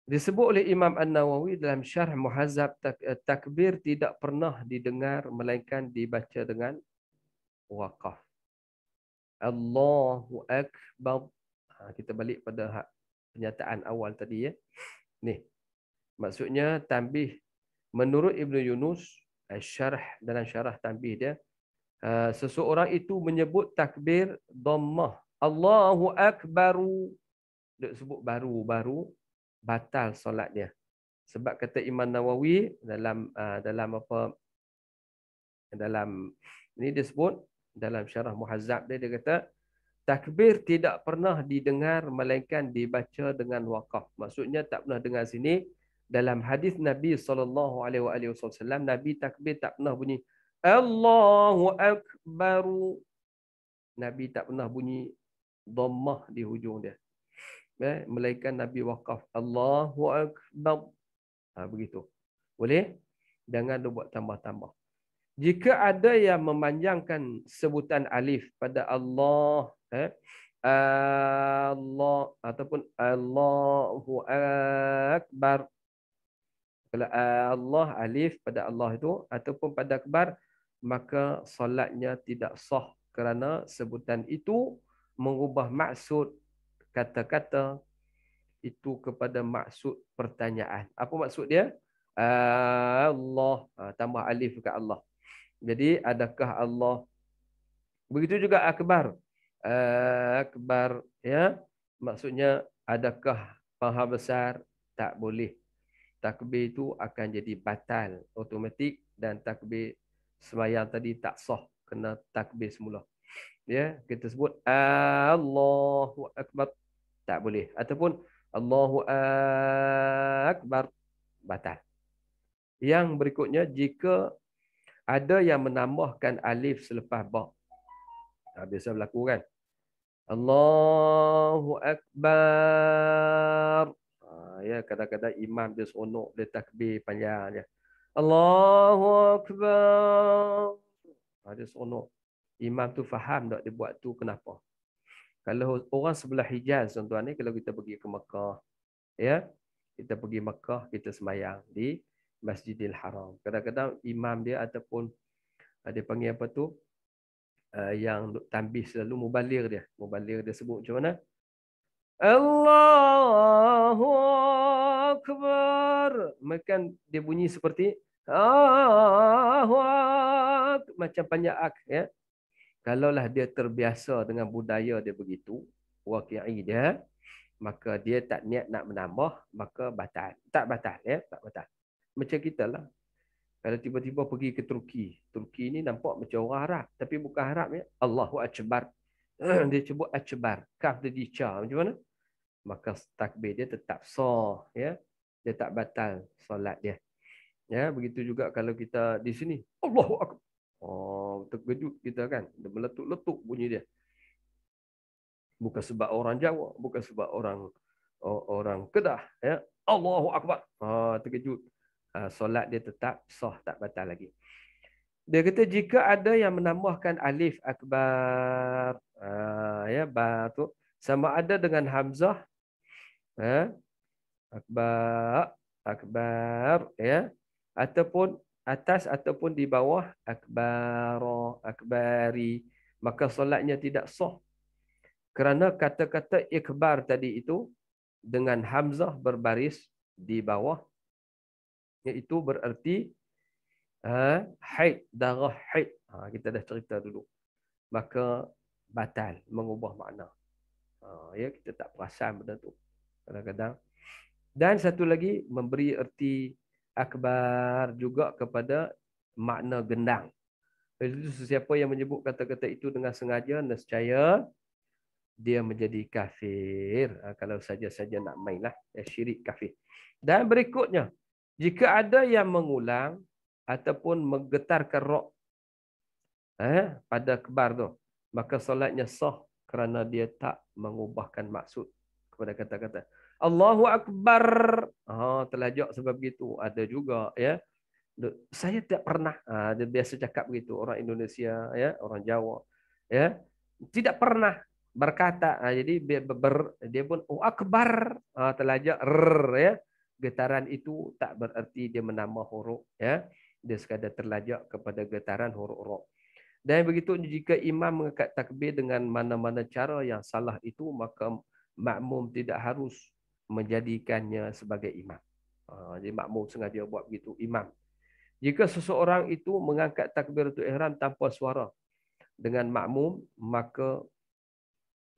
Disebut oleh Imam An-Nawawi dalam syarh muhazab eh, takbir tidak pernah didengar melainkan dibaca dengan wakaf. Allahu Akbar. Ha, kita balik pada hak penyataan awal tadi. ya. Nih, Maksudnya tambih menurut Ibn Yunus eh, syarh dalam syarah tambih dia Eh, seseorang itu menyebut takbir dhammah. Allahu akbaru. Dia sebut baru-baru batal solat dia. Sebab kata Imam Nawawi dalam eh, dalam apa dalam ini dia sebut dalam syarah muhazzab dia dia kata takbir tidak pernah didengar melainkan dibaca dengan waqaf. Maksudnya tak pernah dengar sini dalam hadis Nabi saw. Nabi takbir tak pernah bunyi Allahu akbar. Nabi tak pernah bunyi dhammah di hujung dia. Eh, melainkan Nabi wakaf Allahu akbar. Ha, begitu. Boleh? Jangan dia buat tambah-tambah. Jika ada yang memanjangkan sebutan alif pada Allah, eh, Allah ataupun Allahu akbar. Kalau Allah alif pada Allah itu ataupun pada akbar, maka solatnya tidak sah kerana sebutan itu mengubah maksud kata-kata itu kepada maksud pertanyaan. Apa maksud dia? Allah ha, tambah alif ke Allah. Jadi adakah Allah? Begitu juga akbar. Akbar ya. Maksudnya adakah maha besar? Tak boleh. Takbir itu akan jadi batal otomatik dan takbir sembahyang tadi tak sah kena takbir semula ya kita sebut Allahu akbar tak boleh ataupun Allahu akbar batal yang berikutnya jika ada yang menambahkan alif selepas ba ha, biasa berlaku kan Allahu akbar ha, ya kata-kata imam dia seronok dia takbir panjang dia Allahu Akbar. Ada seronok. Imam tu faham tak dia buat tu kenapa. Kalau orang sebelah Hijaz tuan-tuan ni, kalau kita pergi ke Mekah. Ya? Kita pergi Mekah, kita semayang di Masjidil Haram. Kadang-kadang imam dia ataupun ada ah, panggil apa tu? Ah, yang tambis selalu mubalir dia. Mubalir dia sebut macam mana? Allahu Akbar. Makan dia bunyi seperti Allahu Akbar. Macam panjang ak. Ya. Kalaulah dia terbiasa dengan budaya dia begitu. Waki'i dia. Maka dia tak niat nak menambah. Maka batal. Tak batal. Ya. Tak batal. Macam kita lah. Kalau tiba-tiba pergi ke Turki. Turki ni nampak macam orang Arab. Tapi bukan Arab ya. Allahu Akbar. dia sebut Akbar. Kaf dia dicah. Macam mana? Maka takbir dia tetap sah. Ya. Dia tak batal solat dia. Ya, begitu juga kalau kita di sini. Allahu akbar. Oh, terkejut kita kan. Meletup-letup bunyi dia. Bukan sebab orang Jawa, bukan sebab orang orang Kedah, ya. Allahu akbar. Oh, terkejut. Uh, solat dia tetap sah, tak batal lagi. Dia kata jika ada yang menambahkan alif akbar, uh, ya, ba tu sama ada dengan hamzah. Ya. Akbar, akbar, ya ataupun atas ataupun di bawah akbara akbari maka solatnya tidak sah kerana kata-kata ikbar tadi itu dengan hamzah berbaris di bawah iaitu bererti ha haid darah haid ha, kita dah cerita dulu maka batal mengubah makna ha, ya kita tak perasan benda tu kadang-kadang dan satu lagi memberi erti akbar juga kepada makna gendang. Jadi sesiapa yang menyebut kata-kata itu dengan sengaja nescaya dia menjadi kafir ha, kalau saja-saja nak mainlah eh, syirik kafir. Dan berikutnya jika ada yang mengulang ataupun menggetarkan roh ha, eh, pada kebar tu maka solatnya sah kerana dia tak mengubahkan maksud kepada kata-kata. Allahu akbar. Oh, ah, terlajak sebab begitu. Ada juga ya. Saya tidak pernah ah, ada ha, biasa cakap begitu orang Indonesia ya, orang Jawa ya. Tidak pernah berkata. Ha, jadi ber, ber, dia pun oh akbar. Ha, terlajak rr, ya. Getaran itu tak bererti dia menama huruf ya. Dia sekadar terlajak kepada getaran huruf ra. Dan begitu jika imam mengangkat takbir dengan mana-mana cara yang salah itu maka makmum tidak harus menjadikannya sebagai imam. Ah, jadi makmum sengaja buat begitu, imam. Jika seseorang itu mengangkat takbiratul ihram tanpa suara dengan makmum, maka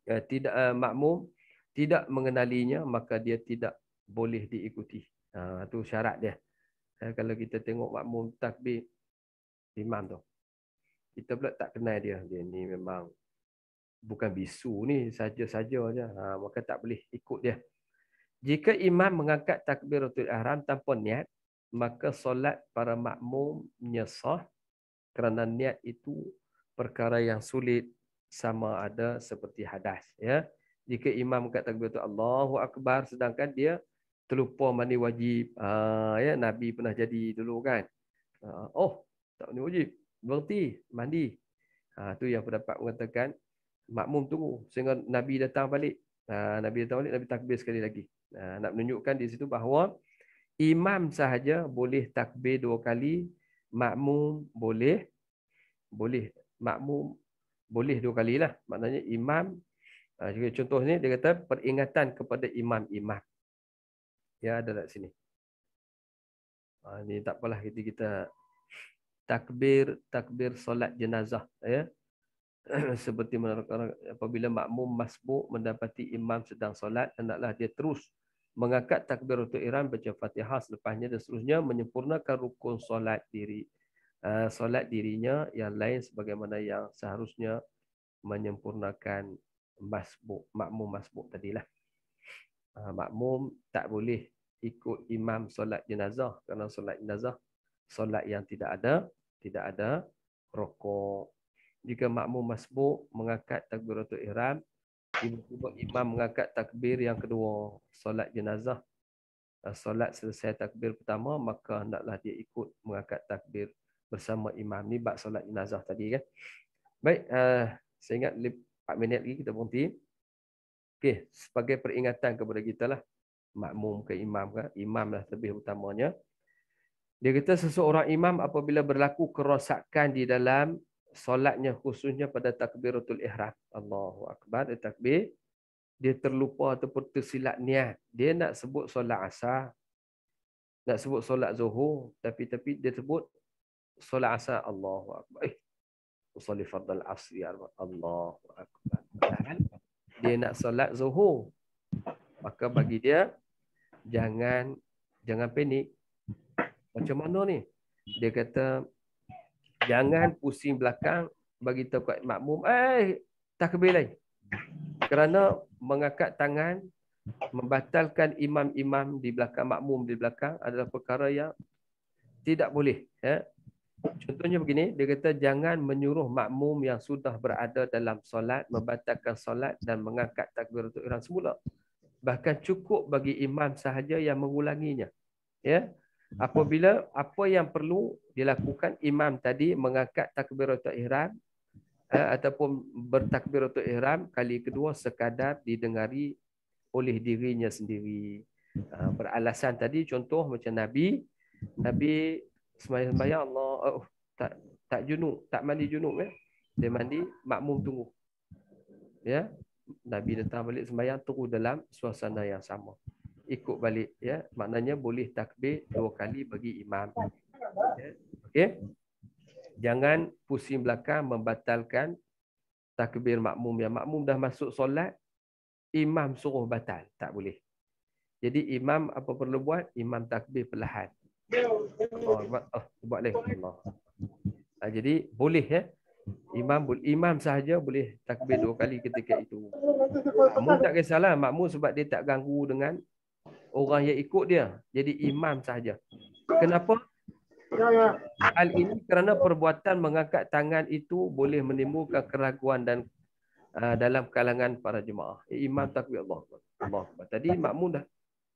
eh, tidak eh, makmum tidak mengenalinya, maka dia tidak boleh diikuti. Ha, ah, itu syarat dia. Eh, kalau kita tengok makmum takbir imam tu, kita pula tak kenal dia. Dia ni memang bukan bisu ni, saja-saja je. Ha, maka tak boleh ikut dia. Jika imam mengangkat takbiratul ihram tanpa niat, maka solat para makmum sah kerana niat itu perkara yang sulit sama ada seperti hadas ya jika imam kata takbiratul Allahu akbar sedangkan dia terlupa mandi wajib uh, ya nabi pernah jadi dulu kan uh, oh tak mandi wajib berhenti mandi ha uh, tu yang dapat mengatakan makmum tunggu sehingga nabi datang balik uh, nabi datang balik nabi takbir sekali lagi Ha, nak menunjukkan di situ bahawa imam sahaja boleh takbir dua kali, makmum boleh boleh makmum boleh dua kali lah. Maknanya imam ha, jadi contoh ni dia kata peringatan kepada imam-imam. Ya ada dekat sini. Ha, ini tak apalah kita kita takbir takbir solat jenazah ya. Seperti mana apabila makmum masbuk mendapati imam sedang solat hendaklah dia terus mengangkat takbiratul ihram baca Fatihah selepasnya dan seterusnya menyempurnakan rukun solat diri uh, solat dirinya yang lain sebagaimana yang seharusnya menyempurnakan masbuk makmum masbuk tadilah. Uh, makmum tak boleh ikut imam solat jenazah kerana solat jenazah solat yang tidak ada tidak ada rokok. Jika makmum masbuk mengangkat takbiratul ihram tiba-tiba imam mengangkat takbir yang kedua solat jenazah solat selesai takbir pertama maka hendaklah dia ikut mengangkat takbir bersama imam ni bab solat jenazah tadi kan baik uh, saya ingat 4 minit lagi kita berhenti okey sebagai peringatan kepada kita lah makmum ke imam ke imam lah lebih utamanya dia kata seseorang imam apabila berlaku kerosakan di dalam solatnya khususnya pada takbiratul ihram. Allahu akbar dia takbir dia terlupa ataupun tersilap niat. Dia nak sebut solat asar. Nak sebut solat zuhur tapi tapi dia sebut solat asar Allahu akbar. Eh. Usali fardal asr ya Allahu akbar. Kan? Dia nak solat zuhur. Maka bagi dia jangan jangan panik. Macam mana ni? Dia kata Jangan pusing belakang bagi tahu kat makmum, eh takbir lain. Kerana mengangkat tangan membatalkan imam-imam di belakang makmum di belakang adalah perkara yang tidak boleh, ya. Contohnya begini, dia kata jangan menyuruh makmum yang sudah berada dalam solat membatalkan solat dan mengangkat takbiratul ihram semula. Bahkan cukup bagi imam sahaja yang mengulanginya. Ya apabila apa yang perlu dilakukan imam tadi mengangkat takbiratul ihram eh, ataupun bertakbiratul ihram kali kedua sekadar didengari oleh dirinya sendiri eh, beralasan tadi contoh macam nabi nabi sembahyang Allah oh, tak tak junub tak mandi junuk ya dia mandi makmum tunggu ya nabi datang balik sembahyang tunggu dalam suasana yang sama ikut balik ya maknanya boleh takbir dua kali bagi imam ya okey jangan pusing belakang membatalkan takbir makmum yang makmum dah masuk solat imam suruh batal tak boleh jadi imam apa perlu buat imam takbir perlahan oh, oh buat leh Allah nah, jadi boleh ya Imam imam sahaja boleh takbir dua kali ketika itu. Makmum tak kisahlah. Makmum sebab dia tak ganggu dengan orang yang ikut dia jadi hmm. imam sahaja. Kenapa? Ya, ya. Hal ini kerana perbuatan mengangkat tangan itu boleh menimbulkan keraguan dan uh, dalam kalangan para jemaah. Eh, imam takbir Allah. Allah. Tadi makmum dah.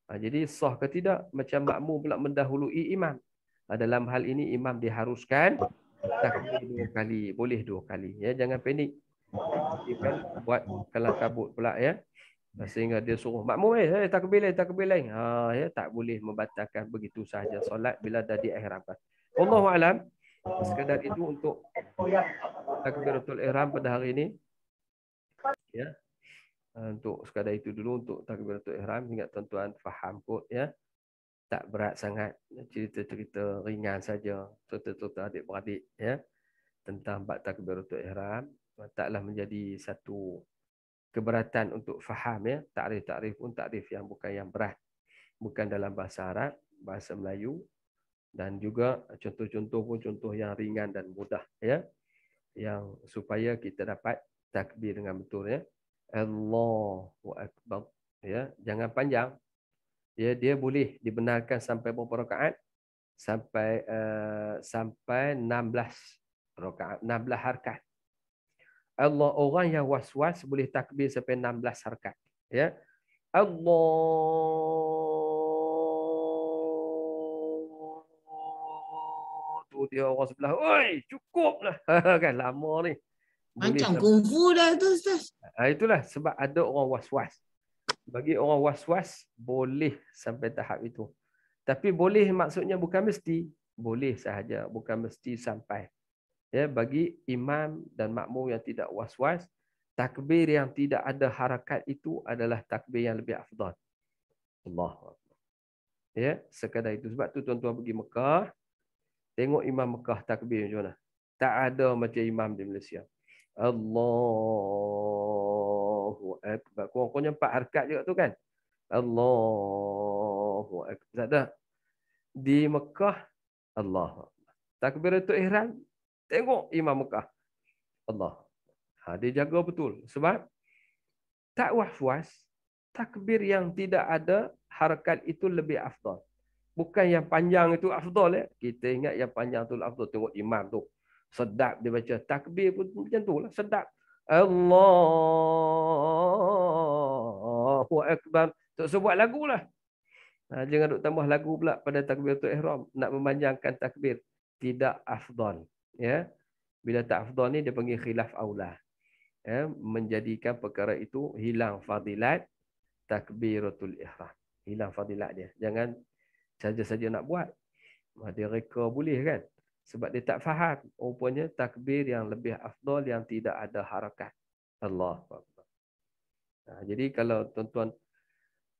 Uh, jadi sah ke tidak? Macam makmum pula mendahului imam. Uh, dalam hal ini imam diharuskan takbir dua kali. Boleh dua kali. Ya, jangan panik. Buat kalah kabut pula ya sehingga dia suruh makmum eh hey, eh, takbir lain eh, takbir lain eh. ah, ha ya tak boleh membatalkan begitu sahaja solat bila dah diihramkan Allahu alam sekadar itu untuk takbiratul ihram pada hari ini ya ah, untuk sekadar itu dulu untuk takbiratul ihram ingat tuan-tuan faham kot ya tak berat sangat cerita-cerita ringan saja cerita-cerita adik-beradik ya tentang bab takbiratul ihram taklah menjadi satu keberatan untuk faham ya takrif-takrif pun takrif yang bukan yang berat bukan dalam bahasa Arab bahasa Melayu dan juga contoh-contoh pun contoh yang ringan dan mudah ya yang supaya kita dapat takbir dengan betul ya Allahu akbar ya jangan panjang ya dia boleh dibenarkan sampai berapa rakaat sampai uh, sampai 16 rakaat 16 harakat Allah orang yang was-was boleh takbir sampai 16 harakat. Ya. Allah. Tu dia orang sebelah. Oi, cukuplah, lah. kan lama ni. Macam kungfu dah tu Ustaz. Ah, itulah sebab ada orang was-was. Bagi orang was-was boleh sampai tahap itu. Tapi boleh maksudnya bukan mesti. Boleh sahaja. Bukan mesti sampai ya bagi imam dan makmum yang tidak waswas, takbir yang tidak ada harakat itu adalah takbir yang lebih afdal Allah. ya sekadar itu sebab tu tuan-tuan pergi Mekah tengok imam Mekah takbir macam mana tak ada macam imam di Malaysia Allahu akbar Kau kau empat harakat juga tu kan Allahu akbar tak ada di Mekah Allahu akbar takbiratul ihram Tengok Imam Mekah. Allah. Ha, dia jaga betul. Sebab tak wafwas, takbir yang tidak ada harakat itu lebih afdal. Bukan yang panjang itu afdal. Ya. Kita ingat yang panjang itu afdal. Tengok imam tu. Sedap dia baca. Takbir pun macam tu lah. Sedap. Allahu Akbar. Tak sebuah lagu lah. Ha, jangan duk tambah lagu pula pada takbir tu ihram. Nak memanjangkan takbir. Tidak afdal ya bila tak afdal ni dia panggil khilaf aula ya menjadikan perkara itu hilang fadilat takbiratul ihram hilang fadilat dia jangan saja-saja nak buat ha, dia reka boleh kan sebab dia tak faham rupanya takbir yang lebih afdal yang tidak ada harakat Allah nah, ha, jadi kalau tuan-tuan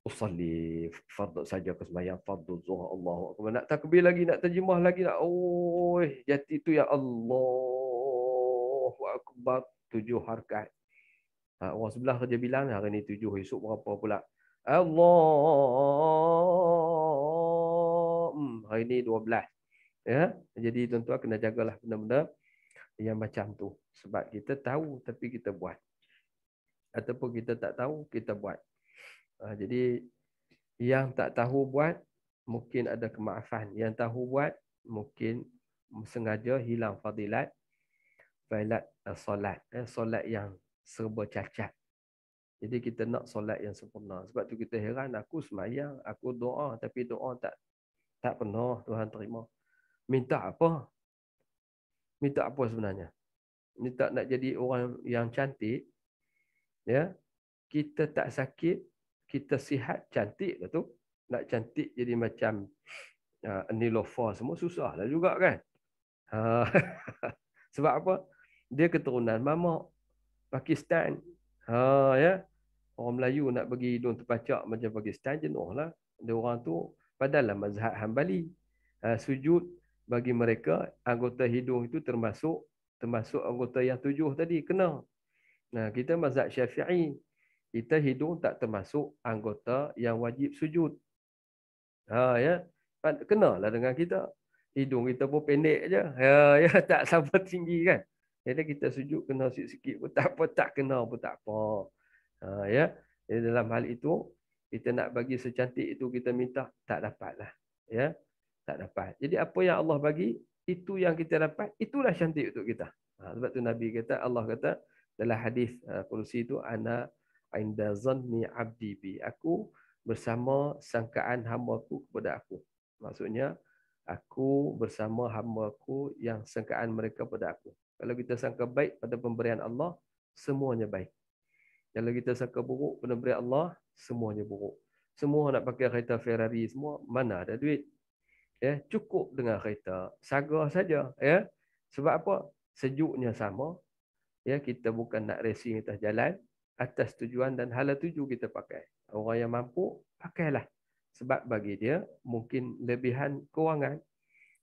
usalli fardu saja ke sembahyang fardu zuhur Allahu akbar nak takbir lagi nak terjemah lagi nak oi jati tu ya Allah. Allahu akbar tujuh harakat ha, orang sebelah kerja bilang hari ni tujuh esok berapa pula Allah hmm, hari ni 12 ya jadi tuan-tuan kena jagalah benda-benda yang macam tu sebab kita tahu tapi kita buat ataupun kita tak tahu kita buat Ah, jadi yang tak tahu buat mungkin ada kemaafan. Yang tahu buat mungkin sengaja hilang fadilat fadilat eh, solat. Eh, solat yang serba cacat. Jadi kita nak solat yang sempurna. Sebab tu kita heran aku semayang, aku doa tapi doa tak tak penuh. Tuhan terima. Minta apa? Minta apa sebenarnya? Minta nak jadi orang yang cantik. Ya. Kita tak sakit, kita sihat cantik tu nak cantik jadi macam uh, ah, Nilofa semua susahlah juga kan. Uh, sebab apa? Dia keturunan mamak Pakistan. Ha uh, ya. Orang Melayu nak bagi hidung terpacak macam Pakistan jenuhlah. Dia orang tu padahal mazhab Hambali. Uh, ah, sujud bagi mereka anggota hidung itu termasuk termasuk anggota yang tujuh tadi kena. Nah, kita mazhab Syafi'i kita hidung tak termasuk anggota yang wajib sujud. Ha ya. Kan, kenalah dengan kita. Hidung kita pun pendek aje. Ha ya tak sampai tinggi kan. Jadi kita sujud kena sikit-sikit pun tak apa, tak kena pun tak apa. Ha ya. Jadi dalam hal itu kita nak bagi secantik itu kita minta tak dapatlah. Ya. Tak dapat. Jadi apa yang Allah bagi itu yang kita dapat itulah cantik untuk kita. Ha, sebab tu Nabi kata Allah kata dalam hadis uh, kursi itu anak inda zanni abdi bi aku bersama sangkaan hamba aku kepada aku maksudnya aku bersama hamba aku yang sangkaan mereka kepada aku kalau kita sangka baik pada pemberian Allah semuanya baik kalau kita sangka buruk pada pemberian Allah semuanya buruk semua nak pakai kereta Ferrari semua mana ada duit ya cukup dengan kereta saga saja ya sebab apa sejuknya sama ya kita bukan nak racing atas jalan atas tujuan dan hala tuju kita pakai. Orang yang mampu, pakailah. Sebab bagi dia, mungkin lebihan kewangan.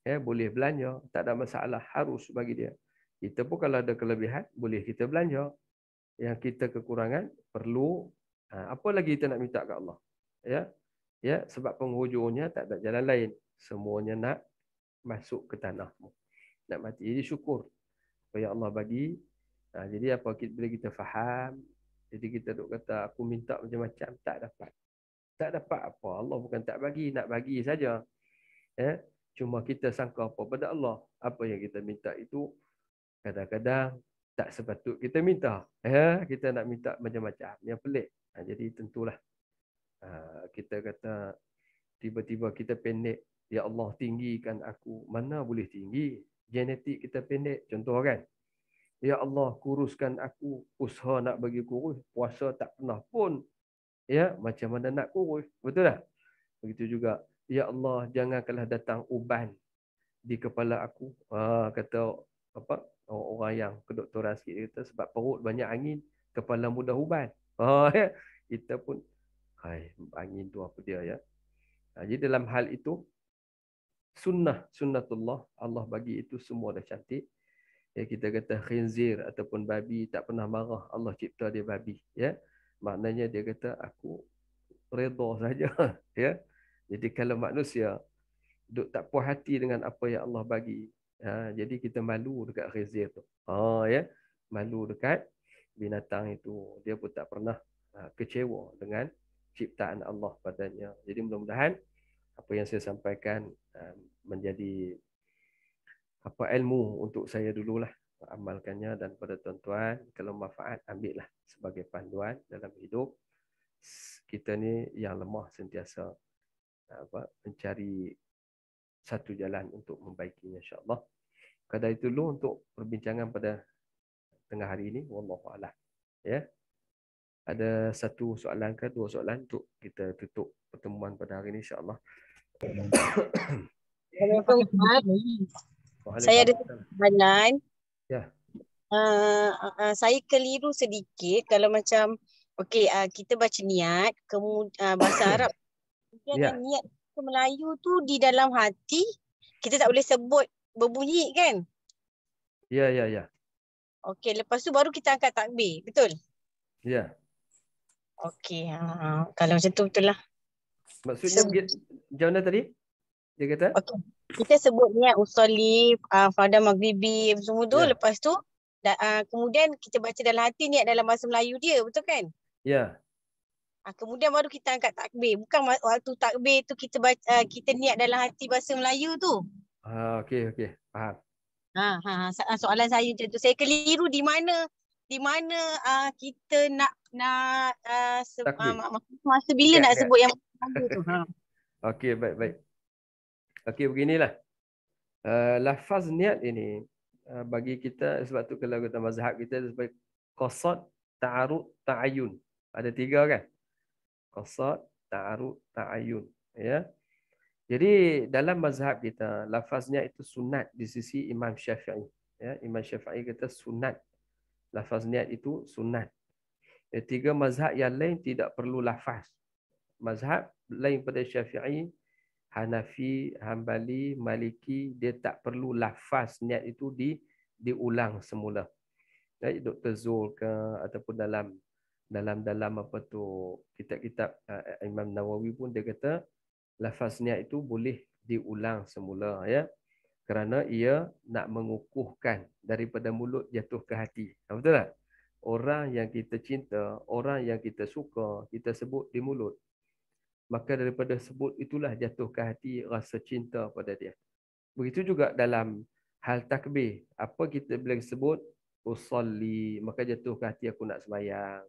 Ya, boleh belanja, tak ada masalah. Harus bagi dia. Kita pun kalau ada kelebihan, boleh kita belanja. Yang kita kekurangan, perlu. Ha, apa lagi kita nak minta ke Allah? Ya, ya Sebab penghujungnya tak ada jalan lain. Semuanya nak masuk ke tanah Nak mati. Jadi syukur. Apa Allah bagi. Ha, jadi apa kita, bila kita faham, jadi kita duk kata aku minta macam-macam tak dapat. Tak dapat apa? Allah bukan tak bagi, nak bagi saja. Eh? Cuma kita sangka apa pada Allah. Apa yang kita minta itu kadang-kadang tak sepatut kita minta. Eh? Kita nak minta macam-macam. Yang pelik. Ha, jadi tentulah. Ha, kita kata tiba-tiba kita pendek. Ya Allah tinggikan aku. Mana boleh tinggi? Genetik kita pendek. Contoh kan. Ya Allah kuruskan aku usaha nak bagi kurus puasa tak pernah pun ya macam mana nak kurus betul tak begitu juga ya Allah janganlah datang uban di kepala aku ha, kata apa orang yang ke doktor sikit kata sebab perut banyak angin kepala mudah uban ha, ya. kita pun hai angin tu apa dia ya ha, jadi dalam hal itu sunnah sunnatullah Allah bagi itu semua dah cantik ya kita kata khinzir ataupun babi tak pernah marah Allah cipta dia babi ya maknanya dia kata aku redha saja ya jadi kalau manusia duk tak puas hati dengan apa yang Allah bagi ha jadi kita malu dekat khinzir tu ha ya malu dekat binatang itu dia pun tak pernah ha, kecewa dengan ciptaan Allah padanya jadi mudah-mudahan apa yang saya sampaikan ha, menjadi apa ilmu untuk saya dululah amalkannya dan pada tuan-tuan kalau manfaat ambillah sebagai panduan dalam hidup kita ni yang lemah sentiasa apa mencari satu jalan untuk membaikinya insyaallah kadar itu dulu untuk perbincangan pada tengah hari ini wallahu alam ya ada satu soalan ke dua soalan untuk kita tutup pertemuan pada hari ini insyaallah saya ada pertanyaan. Ya. Uh, uh, uh, saya keliru sedikit kalau macam okey uh, kita baca niat kemudian uh, bahasa Arab kemudian yeah. niat ke Melayu tu di dalam hati kita tak boleh sebut berbunyi kan? Ya ya ya. Yeah. Okey lepas tu baru kita angkat takbir betul? Ya. Yeah. Okey uh, kalau macam tu betul lah. Maksudnya Se- jawapan tadi? Dia kata. Okay. Kita sebut niat eh, usali, uh, ah, fada maghribi, semua tu. Yeah. Lepas tu, da, uh, kemudian kita baca dalam hati niat dalam bahasa Melayu dia. Betul kan? Ya. Yeah. Uh, kemudian baru kita angkat takbir. Bukan waktu takbir tu kita baca, uh, kita niat dalam hati bahasa Melayu tu. Ah, uh, okay, okay. Faham. Ha, ha, ha. soalan saya macam tu. Saya keliru di mana di mana uh, kita nak nak uh, masa bila yeah, nak yeah. sebut yang tu. Ha. Okey, baik baik. Okey beginilah. Uh, lafaz niat ini uh, bagi kita sebab tu kalau kita mazhab kita sebagai qasad, ta'arud, ta'ayun. Ada tiga kan? Qasad, ta'arud, ta'ayun. Ya. Jadi dalam mazhab kita lafaznya itu sunat di sisi Imam Syafi'i. Ya, Imam Syafi'i kata sunat. Lafaz niat itu sunat. Ya, tiga mazhab yang lain tidak perlu lafaz. Mazhab lain pada Syafi'i Hanafi, Hambali, Maliki, dia tak perlu lafaz niat itu di diulang semula. Jadi eh, Dr. Zul ke ataupun dalam dalam dalam apa tu kitab-kitab uh, Imam Nawawi pun dia kata lafaz niat itu boleh diulang semula ya kerana ia nak mengukuhkan daripada mulut jatuh ke hati. Ah, betul tak? Orang yang kita cinta, orang yang kita suka, kita sebut di mulut maka daripada sebut itulah jatuhkan hati rasa cinta pada dia. Begitu juga dalam hal takbir. Apa kita bila sebut? Usalli, maka jatuhkan hati aku nak semayang.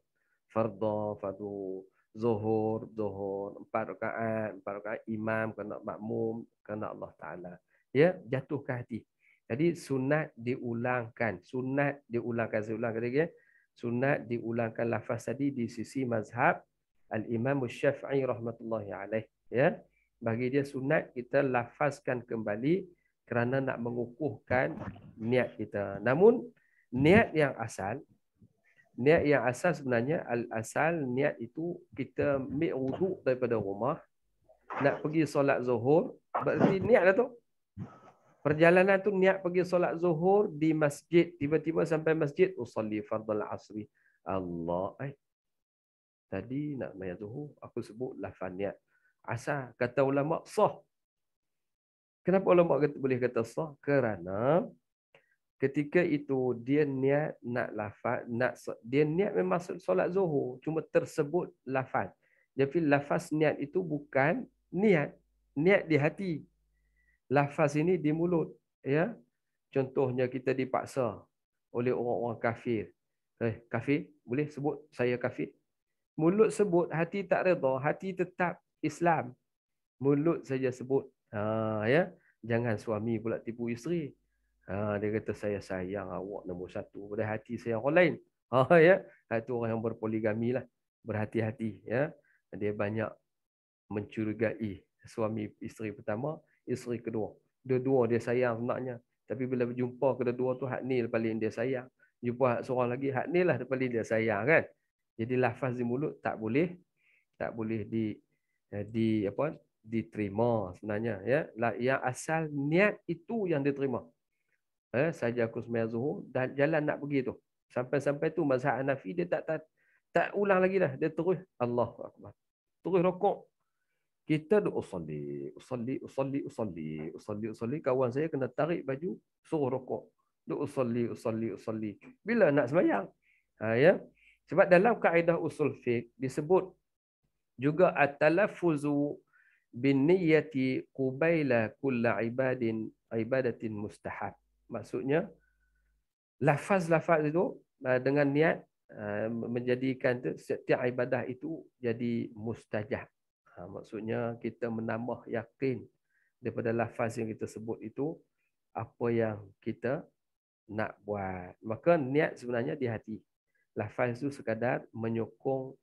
Fardha, fardhu. Zuhur, zuhur. Empat rakaat, empat rakaat. Imam, kena makmum, kena Allah Ta'ala. Ya, jatuhkan hati. Jadi sunat diulangkan. Sunat diulangkan. Saya ulang kata-kata. Ya. Sunat diulangkan lafaz tadi di sisi mazhab Al-Imam Syafi'i rahmatullahi alaih. Ya. Bagi dia sunat, kita lafazkan kembali kerana nak mengukuhkan niat kita. Namun, niat yang asal, niat yang asal sebenarnya, al-asal niat itu kita ambil wuduk daripada rumah, nak pergi solat zuhur, berarti niat lah tu. Perjalanan tu niat pergi solat zuhur di masjid, tiba-tiba sampai masjid, usalli fardal asri. Allah, eh, tadi nak mayat zuhur aku sebut lafaz niat asal kata ulama sah kenapa ulama kata, boleh kata sah kerana ketika itu dia niat nak lafaz nak dia niat memang solat zuhur cuma tersebut lafaz jadi lafaz niat itu bukan niat niat di hati lafaz ini di mulut ya contohnya kita dipaksa oleh orang-orang kafir eh kafir boleh sebut saya kafir mulut sebut hati tak redha hati tetap Islam mulut saja sebut ha ya jangan suami pula tipu isteri ha dia kata saya sayang awak nombor satu pada hati saya orang lain ha ya itu ha, orang yang berpoligami lah. berhati-hati ya dia banyak mencurigai suami isteri pertama isteri kedua Kedua dia sayang anaknya tapi bila berjumpa kedua-dua tu hak ni paling dia sayang jumpa seorang lagi hak ni lah paling dia sayang kan jadi lafaz di mulut tak boleh tak boleh di eh, di apa diterima sebenarnya ya yang asal niat itu yang diterima eh saja aku sembah zuhur dan jalan nak pergi tu sampai-sampai tu mazhab Hanafi dia tak, tak tak ulang lagi dah dia terus Allahu akbar terus rokok kita duk usalli usalli usalli usalli usalli usalli kawan saya kena tarik baju suruh rokok duk usalli usalli usalli bila nak sembahyang ha ya sebab dalam kaedah usul fiqh disebut juga at-talaffuzu bin niyyati qubaila kull ibadin ibadatin mustahab. Maksudnya lafaz-lafaz itu uh, dengan niat uh, menjadikan setiap ibadah itu jadi mustajab. Uh, maksudnya kita menambah yakin daripada lafaz yang kita sebut itu apa yang kita nak buat. Maka niat sebenarnya di hati lafaz itu sekadar menyokong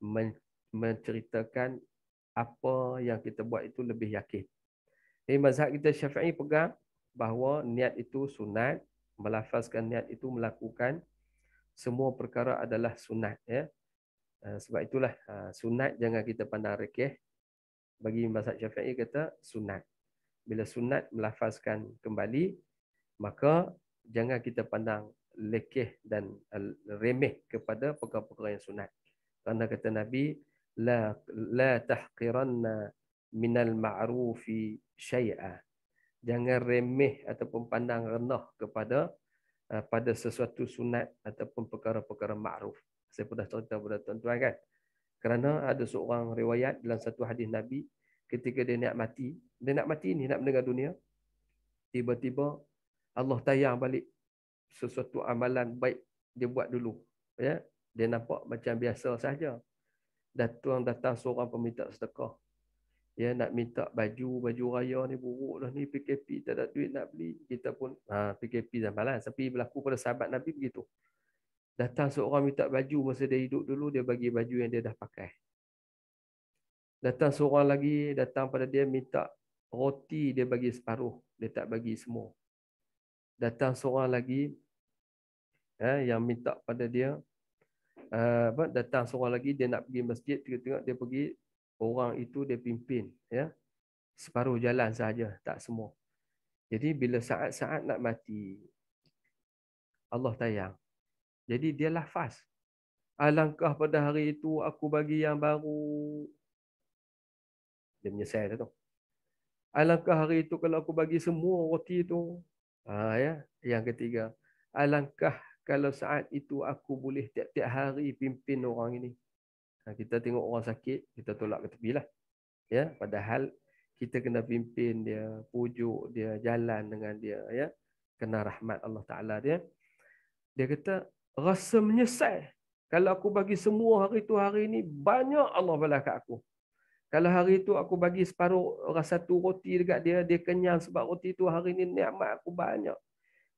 men, menceritakan apa yang kita buat itu lebih yakin. Jadi mazhab kita Syafi'i pegang bahawa niat itu sunat, melafazkan niat itu melakukan semua perkara adalah sunat ya. Ha, sebab itulah ha, sunat jangan kita pandang rekeh. Bagi mazhab Syafi'i kata sunat. Bila sunat melafazkan kembali maka jangan kita pandang lekeh dan eh, remeh kepada perkara-perkara yang sunat. Karena kata Nabi, la la tahqiranna min al-ma'rufi syai'a. Jangan remeh ataupun pandang rendah kepada uh, pada sesuatu sunat ataupun perkara-perkara ma'ruf. Saya pernah cerita kepada tuan-tuan kan. Kerana ada seorang riwayat dalam satu hadis Nabi ketika dia nak mati, dia nak mati ni nak meninggal dunia. Tiba-tiba Allah tayang balik sesuatu amalan baik dia buat dulu ya dia nampak macam biasa saja datang datang seorang peminta sedekah ya nak minta baju baju raya ni buruk dah ni PKP tak ada duit nak beli kita pun ha PKP zaman tapi berlaku pada sahabat Nabi begitu datang seorang minta baju masa dia hidup dulu dia bagi baju yang dia dah pakai datang seorang lagi datang pada dia minta roti dia bagi separuh dia tak bagi semua datang seorang lagi eh, yang minta pada dia uh, apa datang seorang lagi dia nak pergi masjid tengok tengok dia pergi orang itu dia pimpin ya separuh jalan saja tak semua jadi bila saat-saat nak mati Allah tayang jadi dia lafaz alangkah pada hari itu aku bagi yang baru dia menyesal tu alangkah hari itu kalau aku bagi semua roti itu. Ha, ya. Yang ketiga, alangkah kalau saat itu aku boleh tiap-tiap hari pimpin orang ini. Ha, kita tengok orang sakit, kita tolak ke tepilah. Ya, padahal kita kena pimpin dia, pujuk dia, jalan dengan dia. Ya, kena rahmat Allah Taala dia. Dia kata rasa menyesal kalau aku bagi semua hari tu hari ini banyak Allah balas kat aku. Kalau hari tu aku bagi separuh rasa tu roti dekat dia, dia kenyang sebab roti tu hari ni nikmat aku banyak.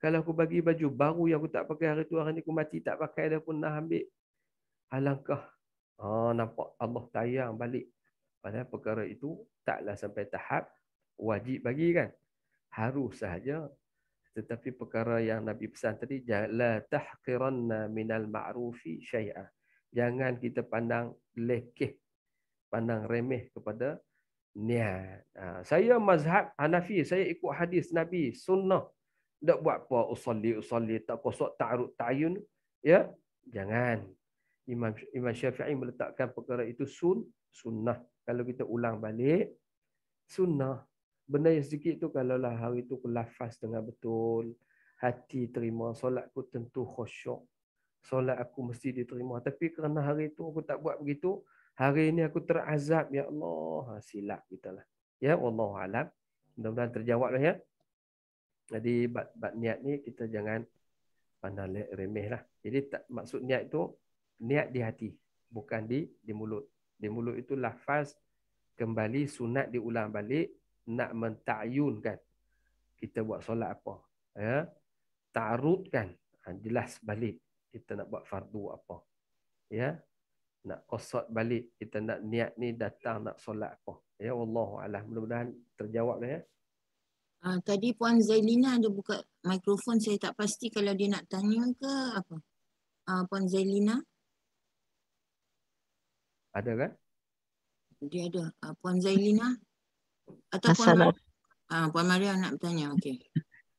Kalau aku bagi baju baru yang aku tak pakai hari tu, hari ni aku mati tak pakai dah pun nak ambil. Alangkah. Ha, nampak Allah tayang balik. Padahal perkara itu taklah sampai tahap wajib bagi kan. Harus sahaja. Tetapi perkara yang Nabi pesan tadi, la tahqiranna minal ma'rufi syai'ah. Jangan kita pandang lekeh pandang remeh kepada niat. Ha, saya mazhab Hanafi, saya ikut hadis Nabi, sunnah. Tak buat apa usolli usolli tak kosok ta'aruk ta'ayun, ya? Jangan. Imam Imam Syafi'i meletakkan perkara itu sun sunnah. Kalau kita ulang balik sunnah. Benda yang sedikit tu kalau lah hari itu ku lafaz dengan betul, hati terima, solat ku tentu khusyuk. Solat aku mesti diterima. Tapi kerana hari itu aku tak buat begitu, Hari ini aku terazab ya Allah. Ha, silap kita lah. Ya Allah alam. Mudah-mudahan terjawab lah ya. Jadi bat, bat niat ni kita jangan pandang remeh lah. Jadi tak, maksud niat tu niat di hati. Bukan di di mulut. Di mulut itu lafaz kembali sunat diulang balik. Nak mentayunkan. Kita buat solat apa. Ya. tarutkan kan. Ha, jelas balik. Kita nak buat fardu apa. Ya nak kosot balik kita nak niat ni datang nak solat apa ya Allah, Allah. mudah-mudahan terjawab lah ya uh, tadi puan Zailina ada buka mikrofon saya tak pasti kalau dia nak tanya ke apa uh, puan Zailina ada kan dia ada uh, puan Zailina atau Assalamualaikum. puan Mar- uh, puan Maria nak bertanya okey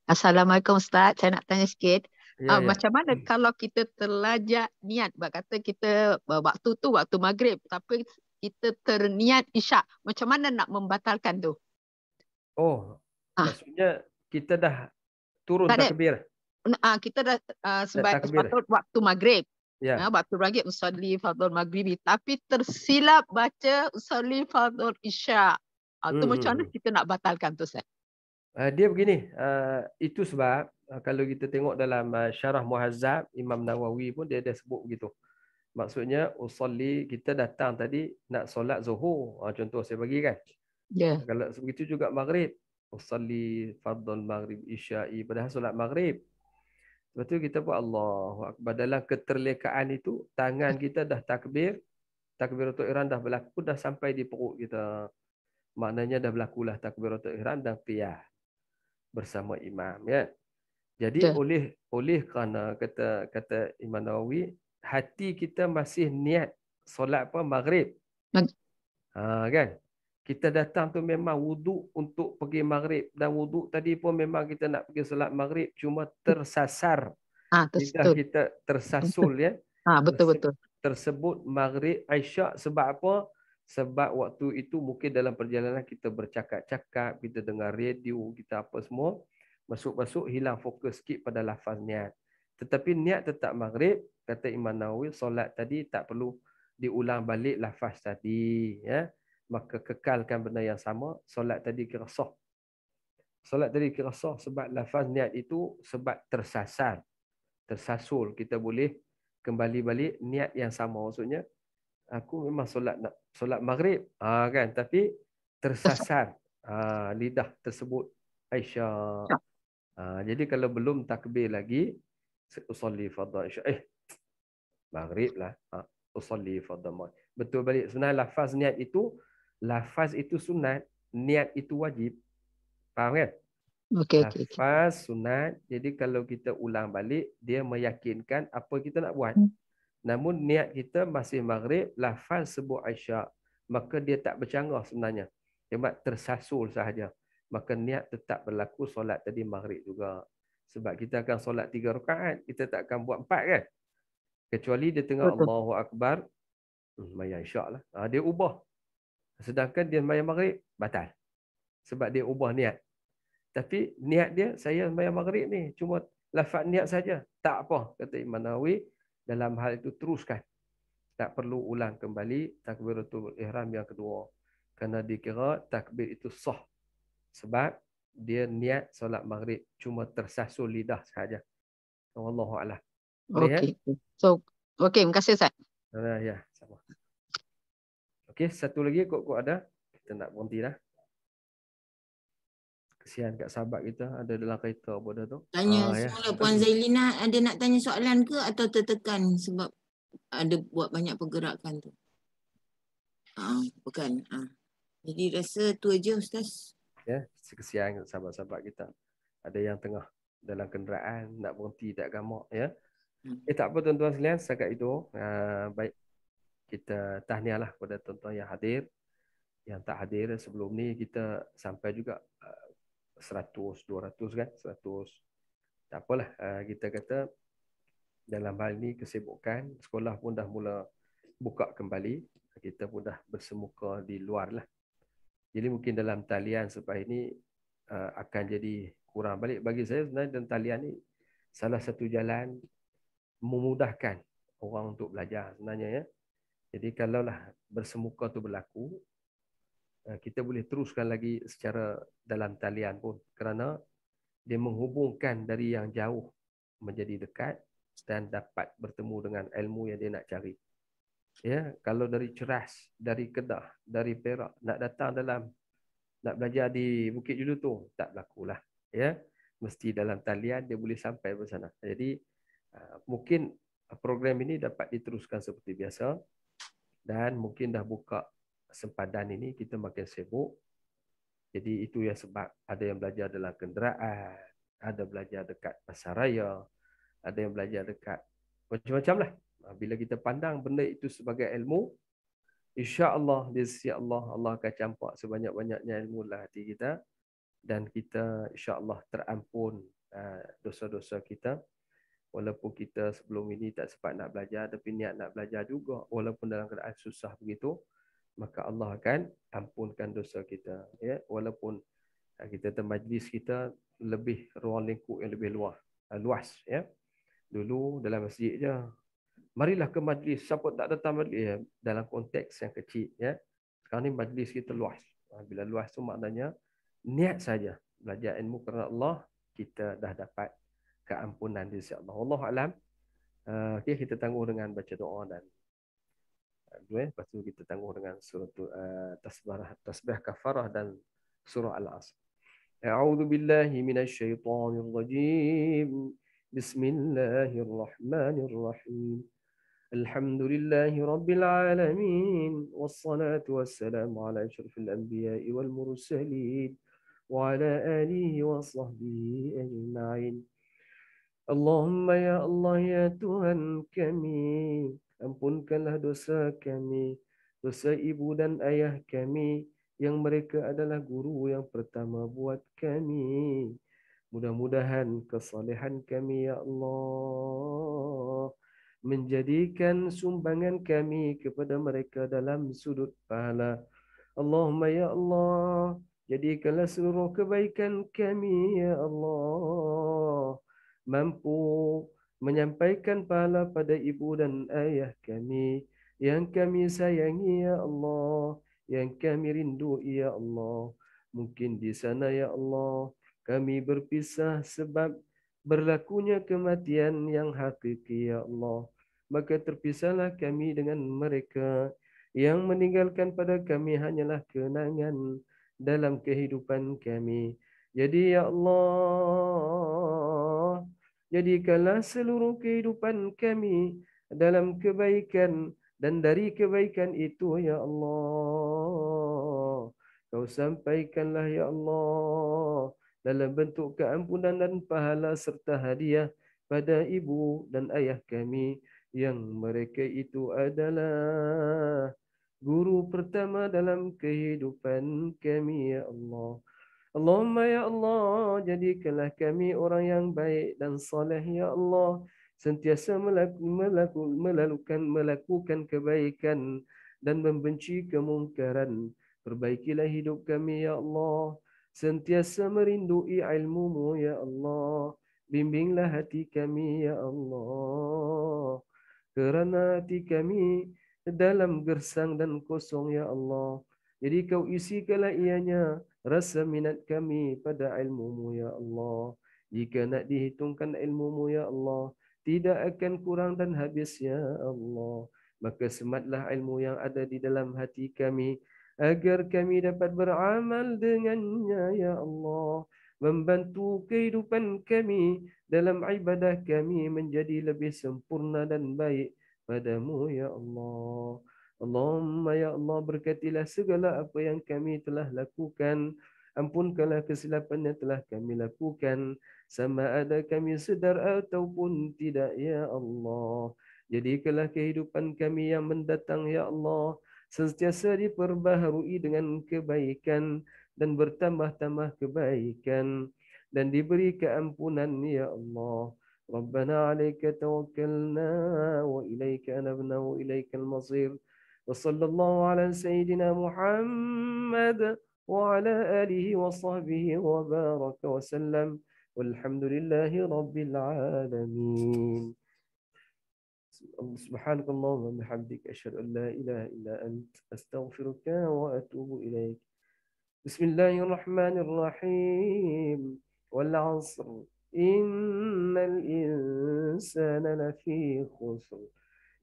Assalamualaikum Ustaz. Saya nak tanya sikit yeah. Ya, ya. macam mana hmm. kalau kita terlajak niat buat kata kita eh, waktu tu waktu maghrib tapi kita terniat isyak macam mana nak membatalkan tu oh ah. maksudnya kita dah turun tak takbir ah kita dah uh, ah, sebaik waktu maghrib Ya. Yeah. Ha, waktu usalli fadhul maghribi. Tapi tersilap baca usalli fadhul isya. Itu ah, ha, hmm. macam mana hmm. kita nak batalkan tu, Ustaz? Uh, dia begini. Uh, itu sebab Ah, kalau kita tengok dalam ah, syarah muhazzab Imam Nawawi pun dia ada sebut begitu. Maksudnya usolli kita datang tadi nak solat Zuhur. Ah, contoh saya bagi kan. Ya. Yeah. Kalau begitu juga Maghrib. Usolli fardhu Maghrib Isya'i padahal solat Maghrib. Lepas tu kita buat Allahu Akbar dalam keterlekaan itu tangan kita dah takbir takbiratul ihram dah berlaku dah sampai di perut kita. Maknanya dah berlakulah takbiratul ihram dan qiyah bersama imam ya. Yeah? Jadi yeah. oleh oleh kerana kata kata Imam Nawawi hati kita masih niat solat apa maghrib. Mag- ha kan? Kita datang tu memang wuduk untuk pergi maghrib dan wuduk tadi pun memang kita nak pergi solat maghrib cuma tersasar. Ha, kita, kita tersasul ya. Ha betul betul. Tersebut maghrib Aisyah sebab apa? Sebab waktu itu mungkin dalam perjalanan kita bercakap-cakap, kita dengar radio, kita apa semua masuk-masuk hilang fokus sikit pada lafaz niat. Tetapi niat tetap maghrib, kata Imam Nawawi solat tadi tak perlu diulang balik lafaz tadi ya. Maka kekalkan benda yang sama, solat tadi kira sah. Solat tadi kira sah sebab lafaz niat itu sebab tersasar. Tersasul kita boleh kembali balik niat yang sama maksudnya aku memang solat nak solat maghrib ha, kan tapi tersasar ha, lidah tersebut Aisyah. Ya. Ah, jadi kalau belum takbir lagi usolli fadha isya eh maghrib lah ha, ah, usolli fadha betul balik sebenarnya lafaz niat itu lafaz itu sunat niat itu wajib faham kan okey okey lafaz okay. sunat jadi kalau kita ulang balik dia meyakinkan apa kita nak buat hmm. namun niat kita masih maghrib lafaz sebut isya maka dia tak bercanggah sebenarnya cuma tersasul sahaja maka niat tetap berlaku solat tadi maghrib juga. Sebab kita akan solat tiga rakaat, kita tak akan buat empat kan? Kecuali dia tengah Allahu Akbar, hmm, maya insya'Allah. Ha, dia ubah. Sedangkan dia maya maghrib, batal. Sebab dia ubah niat. Tapi niat dia, saya maya maghrib ni. Cuma lafad niat saja. Tak apa, kata Imam Nawawi. Dalam hal itu teruskan. Tak perlu ulang kembali takbiratul ihram yang kedua. Kerana dikira takbir itu sah sebab dia niat solat maghrib cuma tersasul lidah sahaja. Wallahu a'lam. Ya? Okey. Ya? So okey, terima kasih Ustaz. Uh, ya, sama. Okey, satu lagi kok kok ada. Kita nak berhenti dah. Kesian kat sahabat kita ada dalam kereta apa dah tu. Tanya uh, semula Puan Zailina ada nak tanya soalan ke atau tertekan sebab ada buat banyak pergerakan tu. Ah, bukan. Ah. Jadi rasa tu aja Ustaz ya sekesian sahabat-sahabat kita ada yang tengah dalam kenderaan nak berhenti tak gamak ya hmm. eh, tak apa tuan-tuan sekalian setakat itu uh, baik kita tahniahlah kepada tuan-tuan yang hadir yang tak hadir sebelum ni kita sampai juga uh, 100 200 kan 100 tak apalah uh, kita kata dalam hal ni kesibukan sekolah pun dah mula buka kembali kita pun dah bersemuka di luar lah jadi mungkin dalam talian selepas ini uh, akan jadi kurang balik. Bagi saya sebenarnya dalam talian ini salah satu jalan memudahkan orang untuk belajar sebenarnya. Ya. Jadi kalaulah bersemuka tu berlaku, uh, kita boleh teruskan lagi secara dalam talian pun kerana dia menghubungkan dari yang jauh menjadi dekat dan dapat bertemu dengan ilmu yang dia nak cari. Ya, kalau dari Ceras, dari Kedah, dari Perak nak datang dalam nak belajar di Bukit Judu tu tak berlaku lah. Ya, mesti dalam talian dia boleh sampai ke sana. Jadi ah, mungkin program ini dapat diteruskan seperti biasa dan mungkin dah buka sempadan ini kita makin sibuk. Jadi itu yang sebab ada yang belajar dalam kenderaan, ada belajar dekat pasaraya, ada yang belajar dekat macam-macam lah. Ha, bila kita pandang benda itu sebagai ilmu, insya-Allah bizi Allah Allah akan campak sebanyak-banyaknya ilmu dalam hati kita dan kita insya-Allah terampun ha, dosa-dosa kita. Walaupun kita sebelum ini tak sempat nak belajar tapi niat nak belajar juga walaupun dalam keadaan susah begitu maka Allah akan ampunkan dosa kita ya walaupun ha, kita tempat majlis kita lebih ruang lingkup yang lebih luas luas ya dulu dalam masjid je marilah ke majlis siapa tak datang majlis ya, dalam konteks yang kecil ya sekarang ni majlis kita luas ha, bila luas tu maknanya niat saja belajar ilmu kerana Allah kita dah dapat keampunan di sisi Allah Allah alam uh, ha, okay, kita tangguh dengan baca doa dan ha, dua uh, lepas tu kita tangguh dengan surah uh, eh, tasbih tasbih kafarah dan surah al-asr a'udzu billahi minasyaitonir rajim بسم الله الرحمن الرحيم الحمد لله رب العالمين والصلاة والسلام على أشرف الأنبياء والمرسلين وعلى آله وصحبه أجمعين اللهم يا Allah ya Tuhan kami ampunkanlah dosa kami dosa ibu dan ayah kami yang mereka adalah guru yang pertama buat kami mudah-mudahan kesalehan kami ya Allah menjadikan sumbangan kami kepada mereka dalam sudut pahala. Allahumma ya Allah, jadikanlah seluruh kebaikan kami ya Allah mampu menyampaikan pahala pada ibu dan ayah kami yang kami sayangi ya Allah, yang kami rindu ya Allah. Mungkin di sana ya Allah kami berpisah sebab berlakunya kematian yang hakiki ya Allah maka terpisahlah kami dengan mereka yang meninggalkan pada kami hanyalah kenangan dalam kehidupan kami. Jadi ya Allah, jadikanlah seluruh kehidupan kami dalam kebaikan dan dari kebaikan itu ya Allah. Kau sampaikanlah ya Allah dalam bentuk keampunan dan pahala serta hadiah pada ibu dan ayah kami yang mereka itu adalah guru pertama dalam kehidupan kami ya Allah. Allahumma ya Allah jadikanlah kami orang yang baik dan soleh ya Allah sentiasa melaku, melaku, melakukan melakukan kebaikan dan membenci kemungkaran. Perbaikilah hidup kami ya Allah sentiasa merindui ilmu-Mu ya Allah. Bimbinglah hati kami ya Allah kerana hati kami dalam gersang dan kosong ya Allah jadi kau isikanlah ianya rasa minat kami pada ilmu-Mu ya Allah jika nak dihitungkan ilmu-Mu ya Allah tidak akan kurang dan habis ya Allah maka sematlah ilmu yang ada di dalam hati kami agar kami dapat beramal dengannya ya Allah membantu kehidupan kami dalam ibadah kami menjadi lebih sempurna dan baik padamu ya Allah. Allahumma ya Allah berkatilah segala apa yang kami telah lakukan. Ampunkanlah kesilapan yang telah kami lakukan. Sama ada kami sedar ataupun tidak ya Allah. Jadi Jadikanlah kehidupan kami yang mendatang ya Allah. Sentiasa diperbaharui dengan kebaikan. dan bertambah-tambah kebaikan dan diberi keampunan ya Allah. ربنا عليك توكلنا وإليك أنبنا وإليك المصير وصلى الله على سيدنا محمد وعلى آله وصحبه وبارك وسلم والحمد لله رب العالمين سبحانك اللهم وبحمدك أشهد أن لا إله إلا أنت أستغفرك وأتوب إليك بسم الله الرحمن الرحيم والعصر إن الإنسان لفي خسر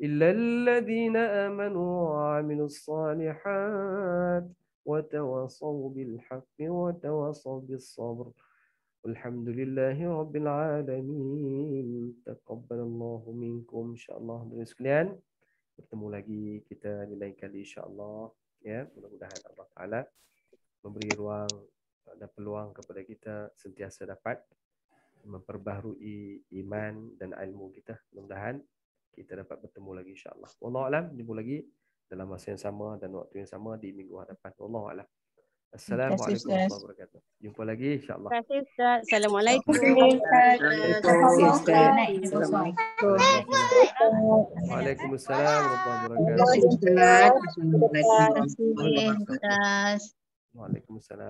إلا الذين آمنوا وعملوا الصالحات وتواصوا بالحق وتواصوا بالصبر والحمد لله رب العالمين تقبل الله منكم إن شاء الله sekalian bertemu lagi kita di lain kali insyaallah ya mudah-mudahan Allah taala memberi ruang dan peluang kepada kita sentiasa dapat memperbaharui iman dan ilmu kita. Mudah-mudahan kita dapat bertemu lagi insya-Allah. alam jumpa lagi dalam masa yang sama dan waktu yang sama di minggu hadapan. alam Assalamualaikum warahmatullahi wabarakatuh. Jumpa lagi insya-Allah. Assalamualaikum. Waalaikumsalam warahmatullahi wabarakatuh. Waalaikumsalam.